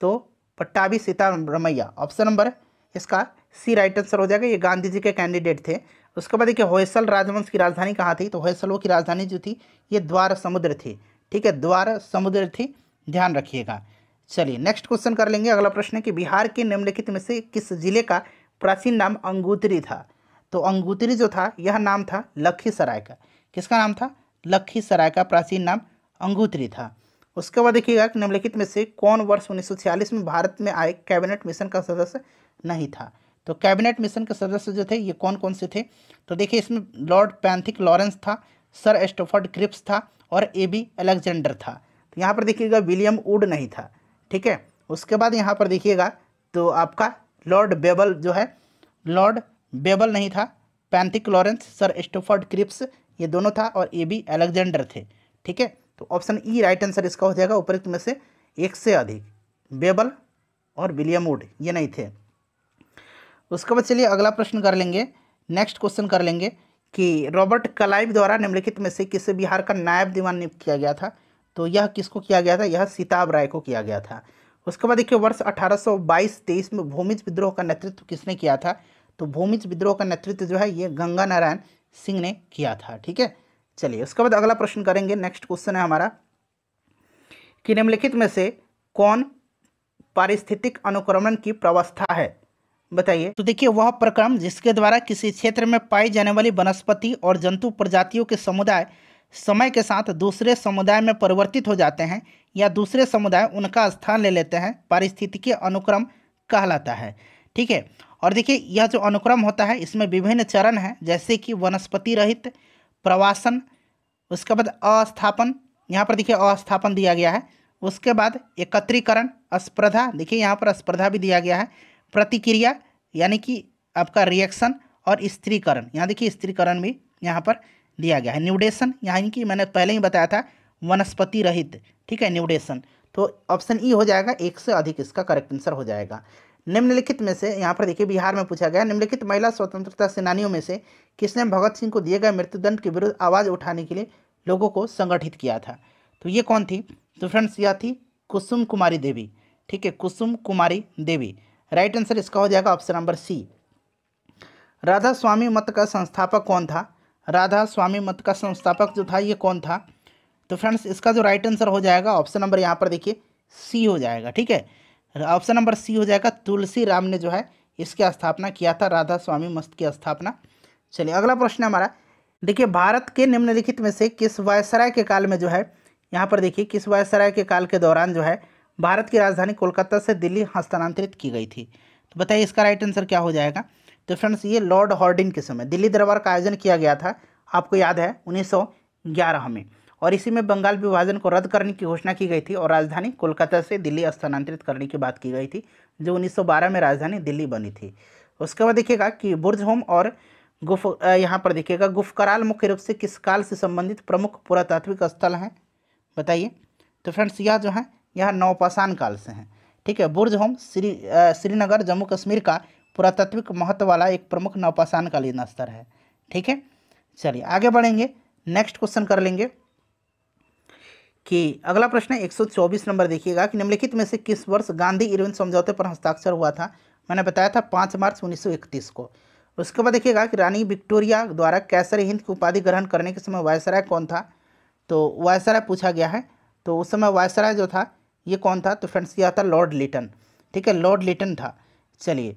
तो पट्टाभी सीतारमैया ऑप्शन नंबर इसका सी राइट आंसर हो जाएगा ये गांधी जी के कैंडिडेट थे उसके बाद देखिए होयसल राजवंश की राजधानी कहाँ थी तो होयसलों की राजधानी जो थी ये द्वार समुद्र थी ठीक है द्वार समुद्र थी ध्यान रखिएगा चलिए नेक्स्ट क्वेश्चन कर लेंगे अगला प्रश्न है कि बिहार के निम्नलिखित में से किस जिले का प्राचीन नाम अंगूत्री था तो अंगूतरी जो था यह नाम था लखीसराय का किसका नाम था लखीसराय का प्राचीन नाम अंगूतरी था उसके बाद देखिएगा कि निम्नलिखित में से कौन वर्ष उन्नीस में भारत में आए कैबिनेट मिशन का सदस्य नहीं था तो कैबिनेट मिशन के सदस्य जो थे ये कौन कौन से थे तो देखिए इसमें लॉर्ड पैंथिक लॉरेंस था सर एस्टोफर्ड क्रिप्स था और ए बी एलेक्जेंडर था तो यहाँ पर देखिएगा विलियम वुड नहीं था ठीक है उसके बाद यहाँ पर देखिएगा तो आपका लॉर्ड बेबल जो है लॉर्ड बेबल नहीं था Pethick Lawrence Sir Stafford Cripps ये दोनों था और ए बी एलेक्जेंडर थे ठीक है तो ऑप्शन ई राइट आंसर इसका हो जाएगा उपरोक्त में से एक से अधिक बेबल और विलियम वुड ये नहीं थे उसके बाद चलिए अगला प्रश्न कर लेंगे नेक्स्ट क्वेश्चन कर लेंगे कि रॉबर्ट कलाइव द्वारा निम्नलिखित में से किसे बिहार का नायब दीवान नियुक्त किया गया था तो यह किसको किया गया था यह सीताब राय को किया गया था उसके बाद देखिए वर्ष 1822-23 में भूमिज विद्रोह का नेतृत्व किसने किया था तो भूमिज विद्रोह का नेतृत्व जो है ये गंगा नारायण सिंह ने किया था ठीक है चलिए उसके बाद अगला प्रश्न करेंगे नेक्स्ट क्वेश्चन है हमारा कि निम्नलिखित में से कौन पारिस्थितिक अनुक्रमण की प्रवस्था है बताइए तो देखिए वह प्रक्रम जिसके द्वारा किसी क्षेत्र में पाई जाने वाली वनस्पति और जंतु प्रजातियों के समुदाय समय के साथ दूसरे समुदाय में परिवर्तित हो जाते हैं या दूसरे समुदाय उनका स्थान ले लेते हैं पारिस्थितिकी अनुक्रम कहलाता है ठीक है और देखिए यह जो अनुक्रम होता है इसमें विभिन्न चरण हैं जैसे कि वनस्पति रहित प्रवासन उसके बाद अस्थापन यहाँ पर देखिए अस्थापन दिया गया है उसके बाद एकत्रीकरण स्पर्धा देखिए यहाँ पर स्पर्धा भी दिया गया है प्रतिक्रिया यानी कि आपका रिएक्शन और स्त्रीकरण यहाँ देखिए स्त्रीकरण भी यहाँ पर दिया गया है न्यूडेशन यानी कि मैंने पहले ही बताया था वनस्पति रहित ठीक है न्यूडेशन तो ऑप्शन ई e हो जाएगा एक से अधिक इसका करेक्ट आंसर हो जाएगा निम्नलिखित में से यहाँ पर देखिए बिहार में पूछा गया निम्नलिखित महिला स्वतंत्रता सेनानियों में से किसने भगत सिंह को दिए गए मृत्युदंड के विरुद्ध आवाज़ उठाने के लिए लोगों को संगठित किया था तो ये कौन थी तो फ्रेंड्स यह थी कुसुम कुमारी देवी ठीक है कुसुम कुमारी देवी राइट आंसर इसका हो जाएगा option number C Radha Swami मत का संस्थापक कौन था राधा स्वामी मत का संस्थापक जो था ये कौन था तो फ्रेंड्स इसका जो राइट आंसर हो जाएगा ऑप्शन नंबर यहाँ पर देखिए सी हो जाएगा ठीक है ऑप्शन नंबर सी हो जाएगा तुलसी राम ने जो है इसकी स्थापना किया था राधा स्वामी मस्त की स्थापना चलिए अगला प्रश्न हमारा देखिए भारत के निम्नलिखित में से किस वायसराय के काल में जो है यहाँ पर देखिए किस वायसराय के काल के दौरान जो है भारत की राजधानी कोलकाता से दिल्ली हस्तांतरित की गई थी तो बताइए इसका राइट आंसर क्या हो जाएगा तो फ्रेंड्स ये लॉर्ड हॉर्डिन के समय दिल्ली दरबार का आयोजन किया गया था आपको याद है उन्नीस में और इसी में बंगाल विभाजन को रद्द करने की घोषणा की गई थी और राजधानी कोलकाता से दिल्ली स्थानांतरित करने की बात की गई थी जो 1912 में राजधानी दिल्ली बनी थी उसके बाद देखिएगा कि बुर्ज होम और गुफ यहाँ पर देखिएगा गुफ कराल मुख्य रूप से किस काल से संबंधित प्रमुख पुरातात्विक स्थल हैं बताइए तो फ्रेंड्स यह जो है यह नौपाषाण काल से हैं ठीक है बुर्ज होम श्री श्रीनगर जम्मू कश्मीर का पुरातात्विक महत्व वाला एक प्रमुख कालीन स्तर है ठीक है चलिए आगे बढ़ेंगे नेक्स्ट क्वेश्चन कर लेंगे कि अगला प्रश्न है चौबीस नंबर देखिएगा कि निम्नलिखित में से किस वर्ष गांधी इरविन समझौते पर हस्ताक्षर हुआ था मैंने बताया था पाँच मार्च इकतीस को उसके बाद देखिएगा कि रानी विक्टोरिया द्वारा कैसर हिंद की उपाधि ग्रहण करने के समय वायसराय कौन था तो वायसराय पूछा गया है तो उस समय वायसराय जो था ये कौन था तो फ्रेंड्स यह था लॉर्ड लिटन ठीक है लॉर्ड लिटन था चलिए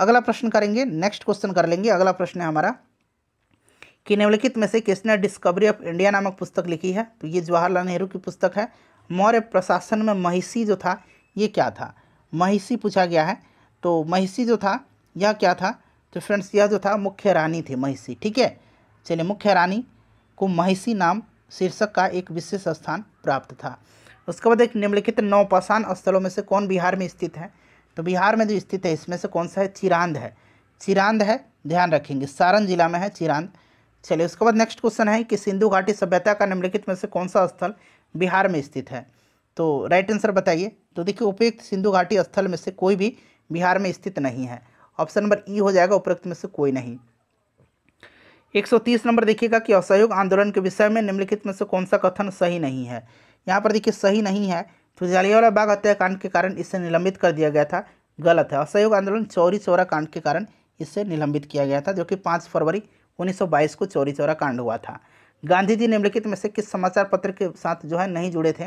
अगला प्रश्न करेंगे नेक्स्ट क्वेश्चन कर लेंगे अगला प्रश्न है हमारा कि निम्नलिखित में से किसने डिस्कवरी ऑफ इंडिया नामक पुस्तक लिखी है तो ये जवाहरलाल नेहरू की पुस्तक है मौर्य प्रशासन में महिषी जो था ये क्या था महिषी पूछा गया है तो महिषी जो था यह क्या था तो फ्रेंड्स यह जो था मुख्य रानी थी महिषी ठीक है चलिए मुख्य रानी को महिषी नाम शीर्षक का एक विशेष स्थान प्राप्त था उसके बाद एक निम्नलिखित नौपाषाण स्थलों में से कौन बिहार में स्थित है तो बिहार में जो स्थित है इसमें से कौन सा है चिरांद है चिरांद है ध्यान रखेंगे सारण जिला में है चिरांद चलिए उसके बाद नेक्स्ट क्वेश्चन है कि सिंधु घाटी सभ्यता का निम्नलिखित में से कौन सा स्थल बिहार में स्थित है तो राइट आंसर बताइए तो देखिए उपयुक्त सिंधु घाटी स्थल में से कोई भी बिहार में स्थित नहीं है ऑप्शन नंबर ई हो जाएगा उपयुक्त में से कोई नहीं 130 नंबर देखिएगा कि असहयोग आंदोलन के विषय में निम्नलिखित में से कौन सा कथन सही नहीं है यहाँ पर देखिए सही नहीं है तो जालियावाला बाग हत्याकांड के कारण इसे निलंबित कर दिया गया था गलत है असहयोग आंदोलन चौरी चौरा कांड के कारण इसे निलंबित किया गया था जो कि पाँच फरवरी 1922 को चोरी चौरा कांड हुआ था गांधी जी निम्नलिखित में से किस समाचार पत्र के साथ जो है नहीं जुड़े थे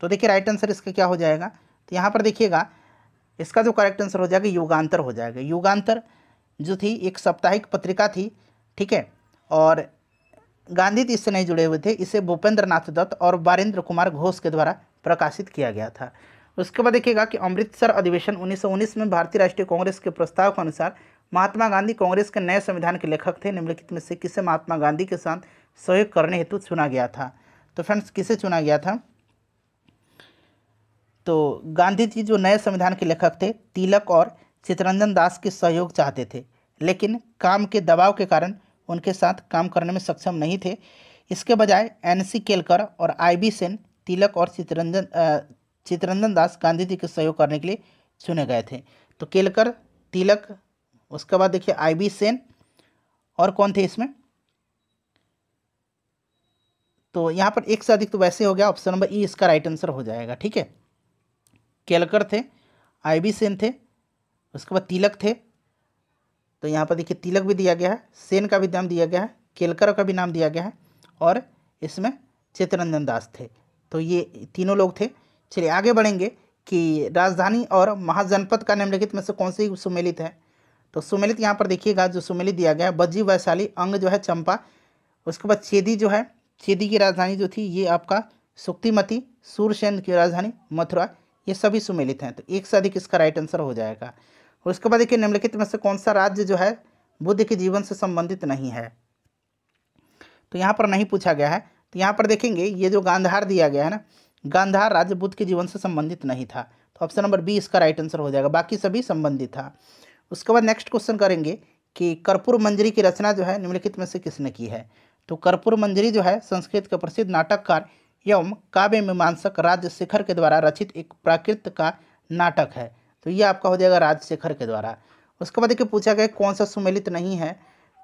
तो देखिए राइट आंसर इसका क्या हो जाएगा तो यहाँ पर देखिएगा इसका जो करेक्ट आंसर हो जाएगा युगांतर हो जाएगा युगांतर जो थी एक साप्ताहिक पत्रिका थी ठीक है और गांधी जी इससे नहीं जुड़े हुए थे इसे भूपेंद्र नाथ दत्त और बारेंद्र कुमार घोष के द्वारा प्रकाशित किया गया था उसके बाद देखिएगा कि अमृतसर अधिवेशन 1919 में भारतीय राष्ट्रीय कांग्रेस के प्रस्ताव के अनुसार महात्मा गांधी कांग्रेस के नए संविधान के लेखक थे निम्नलिखित में से किसे महात्मा गांधी के साथ सहयोग करने हेतु चुना गया था तो फ्रेंड्स किसे चुना गया था तो गांधी जी जो नए संविधान के लेखक थे तिलक और चितरंजन दास के सहयोग चाहते थे लेकिन काम के दबाव के कारण उनके साथ काम करने में सक्षम नहीं थे इसके बजाय एन सी केलकर और आई बी सेन तिलक और चित्रंजन चित्रंजन दास गांधी जी के सहयोग करने के लिए चुने गए थे तो केलकर तिलक उसके बाद देखिए आई बी सेन और कौन थे इसमें तो यहाँ पर एक से अधिक तो वैसे हो गया ऑप्शन नंबर ई इसका राइट आंसर हो जाएगा ठीक है केलकर थे आई बी सेन थे उसके बाद तिलक थे तो यहाँ पर देखिए तिलक भी दिया गया है सेन का भी नाम दिया गया है केलकर का भी नाम दिया गया है और इसमें चित्रंजन दास थे तो ये तीनों लोग थे चलिए आगे बढ़ेंगे कि राजधानी और महाजनपद का निम्नलिखित में से कौन सी सम्मिलित है तो सुमेलित यहाँ पर देखिएगा जो सुमेलित दिया गया बज्जी वैशाली अंग जो है चंपा उसके बाद चेदी जो है चेदी की राजधानी जो थी ये आपका सुक्तिमती सूरसेन की राजधानी मथुरा ये सभी सुमेलित हैं तो एक से अधिक इसका राइट आंसर हो जाएगा उसके बाद देखिए निम्नलिखित में से कौन सा राज्य जो है बुद्ध के जीवन से संबंधित नहीं है तो यहाँ पर नहीं पूछा गया है तो यहाँ पर देखेंगे ये जो गांधार दिया गया है ना गांधार राज्य बुद्ध के जीवन से संबंधित नहीं था तो ऑप्शन नंबर बी इसका राइट आंसर हो जाएगा बाकी सभी संबंधित था उसके बाद नेक्स्ट क्वेश्चन करेंगे कि कर्पूर मंजरी की रचना जो है निम्नलिखित में से किसने की है तो कर्पूर मंजरी जो है संस्कृत के प्रसिद्ध नाटककार एवं काव्य मीमांसक राजशेखर के द्वारा रचित एक प्राकृत का नाटक है तो ये आपका हो जाएगा राजशेखर के द्वारा उसके बाद देखिए पूछा गया कौन सा सुमेलित नहीं है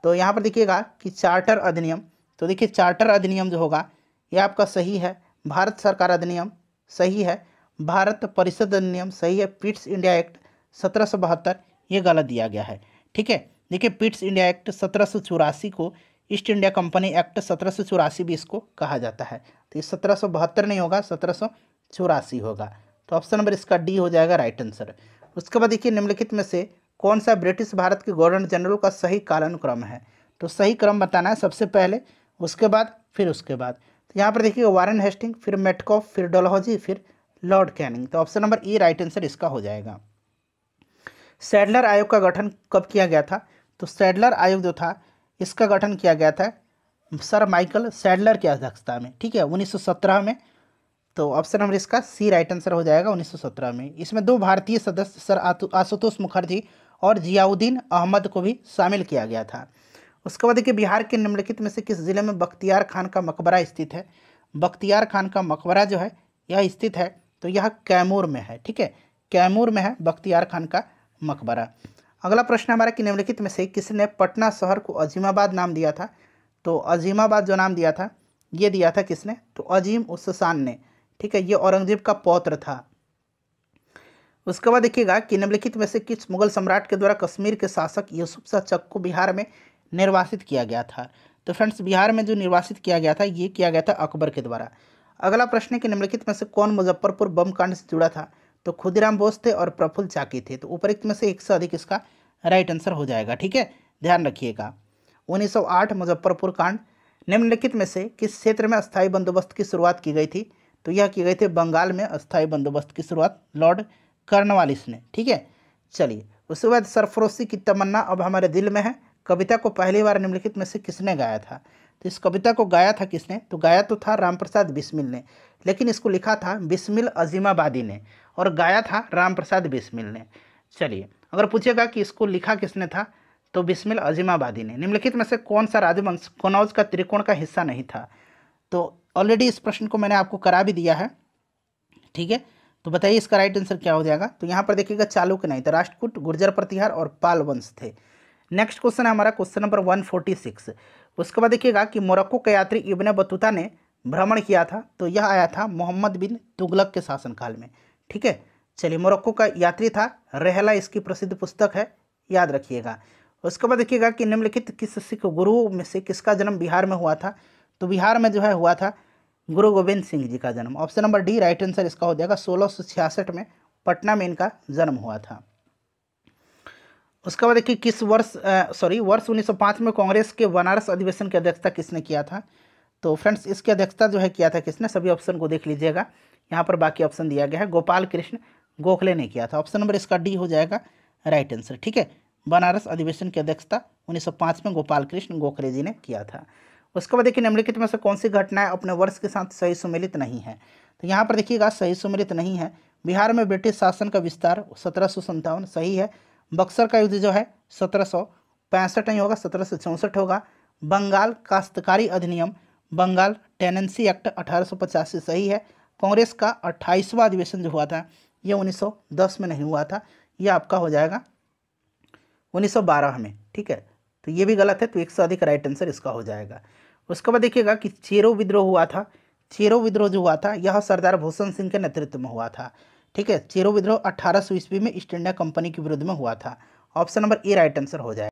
तो यहाँ पर देखिएगा कि चार्टर अधिनियम तो देखिए चार्टर अधिनियम जो होगा ये आपका सही है भारत सरकार अधिनियम सही है भारत परिषद अधिनियम सही है पिट्स इंडिया एक्ट सत्रह सौ बहत्तर ये गलत दिया गया है ठीक है देखिए पिट्स इंडिया एक्ट सत्रह को ईस्ट इंडिया कंपनी एक्ट सत्रह भी इसको कहा जाता है तो ये सत्रह नहीं होगा सत्रह होगा तो ऑप्शन नंबर इसका डी हो जाएगा राइट आंसर उसके बाद देखिए निम्नलिखित में से कौन सा ब्रिटिश भारत के गवर्नर जनरल का सही कालानुक्रम है तो सही क्रम बताना है सबसे पहले उसके बाद फिर उसके बाद तो यहाँ पर देखिए वारन हेस्टिंग फिर मेटकॉफ फिर डोलहोजी फिर लॉर्ड कैनिंग तो option number E right answer इसका हो जाएगा सैडलर आयोग का गठन कब किया गया था तो सैडलर आयोग जो था इसका गठन किया गया था सर माइकल सैडलर की अध्यक्षता में ठीक है 1917 में तो ऑप्शन नंबर इसका सी राइट आंसर हो जाएगा 1917 में इसमें दो भारतीय सदस्य सर आशुतोष मुखर्जी और जियाउद्दीन अहमद को भी शामिल किया गया था उसके बाद देखिए बिहार के निम्नलिखित में से किस ज़िले में बख्तियार खान का मकबरा स्थित है बख्तियार खान का मकबरा जो है यह स्थित है तो यह कैमूर में है ठीक है कैमूर में है बख्तियार खान का मकबरा अगला प्रश्न हमारा कि निम्नलिखित में से किसने पटना शहर को अजीमाबाद नाम दिया था तो अजीमाबाद जो नाम दिया था ये दिया था किसने तो अजीम उस्सान ने ठीक है ये औरंगजेब का पौत्र था उसके बाद देखिएगा कि निम्नलिखित में से किस मुगल सम्राट के द्वारा कश्मीर के शासक यूसुफ शाह चक को बिहार में निर्वासित किया गया था तो फ्रेंड्स बिहार में जो निर्वासित किया गया था ये किया गया था अकबर के द्वारा अगला प्रश्न है कि निम्नलिखित में से कौन मुजफ्फरपुर बम कांड से जुड़ा था तो खुदीराम बोस थे और प्रफुल्ल चाकी थे तो उपरोक्त में से एक से अधिक इसका राइट आंसर हो जाएगा ठीक है ध्यान रखिएगा 1908 मुजफ्फरपुर कांड निम्नलिखित में से किस क्षेत्र में अस्थायी बंदोबस्त की शुरुआत की गई थी तो यह की गई थी बंगाल में अस्थायी बंदोबस्त की शुरुआत लॉर्ड कर्नवालिस ने ठीक है चलिए उसके बाद सरफरोशी की तमन्ना अब हमारे दिल में है कविता को पहली बार निम्नलिखित में से किसने गाया था तो इस कविता को गाया था किसने तो गाया तो था रामप्रसाद बिस्मिल ने लेकिन इसको लिखा था बिस्मिल अजीमाबादी ने और गाया था राम प्रसाद बिस्मिल ने चलिए अगर पूछेगा कि इसको लिखा किसने था तो बिस्मिल अजीमाबादी ने निम्नलिखित में से कौन सा राजवंश कनौज का त्रिकोण का हिस्सा नहीं था तो ऑलरेडी इस प्रश्न को मैंने आपको करा भी दिया है ठीक है तो बताइए इसका राइट आंसर क्या हो जाएगा तो यहाँ पर देखिएगा चालुक्य नहीं तो राष्ट्रकूट गुर्जर प्रतिहार और पाल वंश थे नेक्स्ट क्वेश्चन है हमारा क्वेश्चन नंबर सिक्स उसके बाद देखिएगा कि मोरक्को के यात्री इबन बतूता ने भ्रमण किया था तो यह आया था मोहम्मद बिन तुगलक के शासनकाल में ठीक है चलिए मोरक्को का यात्री था रहला इसकी प्रसिद्ध पुस्तक है याद रखिएगा उसके बाद देखिएगा कि निम्नलिखित किस सिख गुरु में से किसका जन्म बिहार में हुआ था तो बिहार में जो है हुआ था गुरु गोविंद सिंह जी का जन्म option number D right answer इसका हो जाएगा सोलह में पटना में इनका जन्म हुआ था उसके बाद देखिए किस वर्ष सॉरी वर्ष 1905 में कांग्रेस के बनारस अधिवेशन की अध्यक्षता किसने किया था तो फ्रेंड्स इसकी अध्यक्षता जो है किया था किसने सभी ऑप्शन को देख लीजिएगा यहाँ पर बाकी ऑप्शन दिया गया है गोपाल कृष्ण गोखले ने किया था ऑप्शन नंबर इसका डी हो जाएगा राइट आंसर ठीक है बनारस अधिवेशन की अध्यक्षता 1905 में गोपाल कृष्ण गोखले जी ने किया था उसके बाद देखिए निम्नलिखित में से कौन सी घटनाएं अपने वर्ष के साथ सही सुमिलित नहीं है तो यहाँ पर देखिएगा सही सुमिलित नहीं है बिहार में ब्रिटिश शासन का विस्तार सत्रह सही है बक्सर का युद्ध जो है सत्रह पैंसठ नहीं होगा सत्रह सौ चौंसठ होगा बंगाल काश्तकारी अधिनियम बंगाल टेनेंसी एक्ट अठारह सही है कांग्रेस का अट्ठाईसवां अधिवेशन जो हुआ था ये 1910 में नहीं हुआ था ये आपका हो जाएगा 1912 में ठीक है तो ये भी गलत है तो एक से अधिक राइट आंसर इसका हो जाएगा उसके बाद देखिएगा कि चेरो विद्रोह हुआ था चेरो विद्रोह जो हुआ था यह सरदार भूषण सिंह के नेतृत्व में हुआ था ठीक है चेरो विद्रोह अठारह ईस्वी में ईस्ट इंडिया कंपनी के विरुद्ध में हुआ था option number A right answer हो जाएगा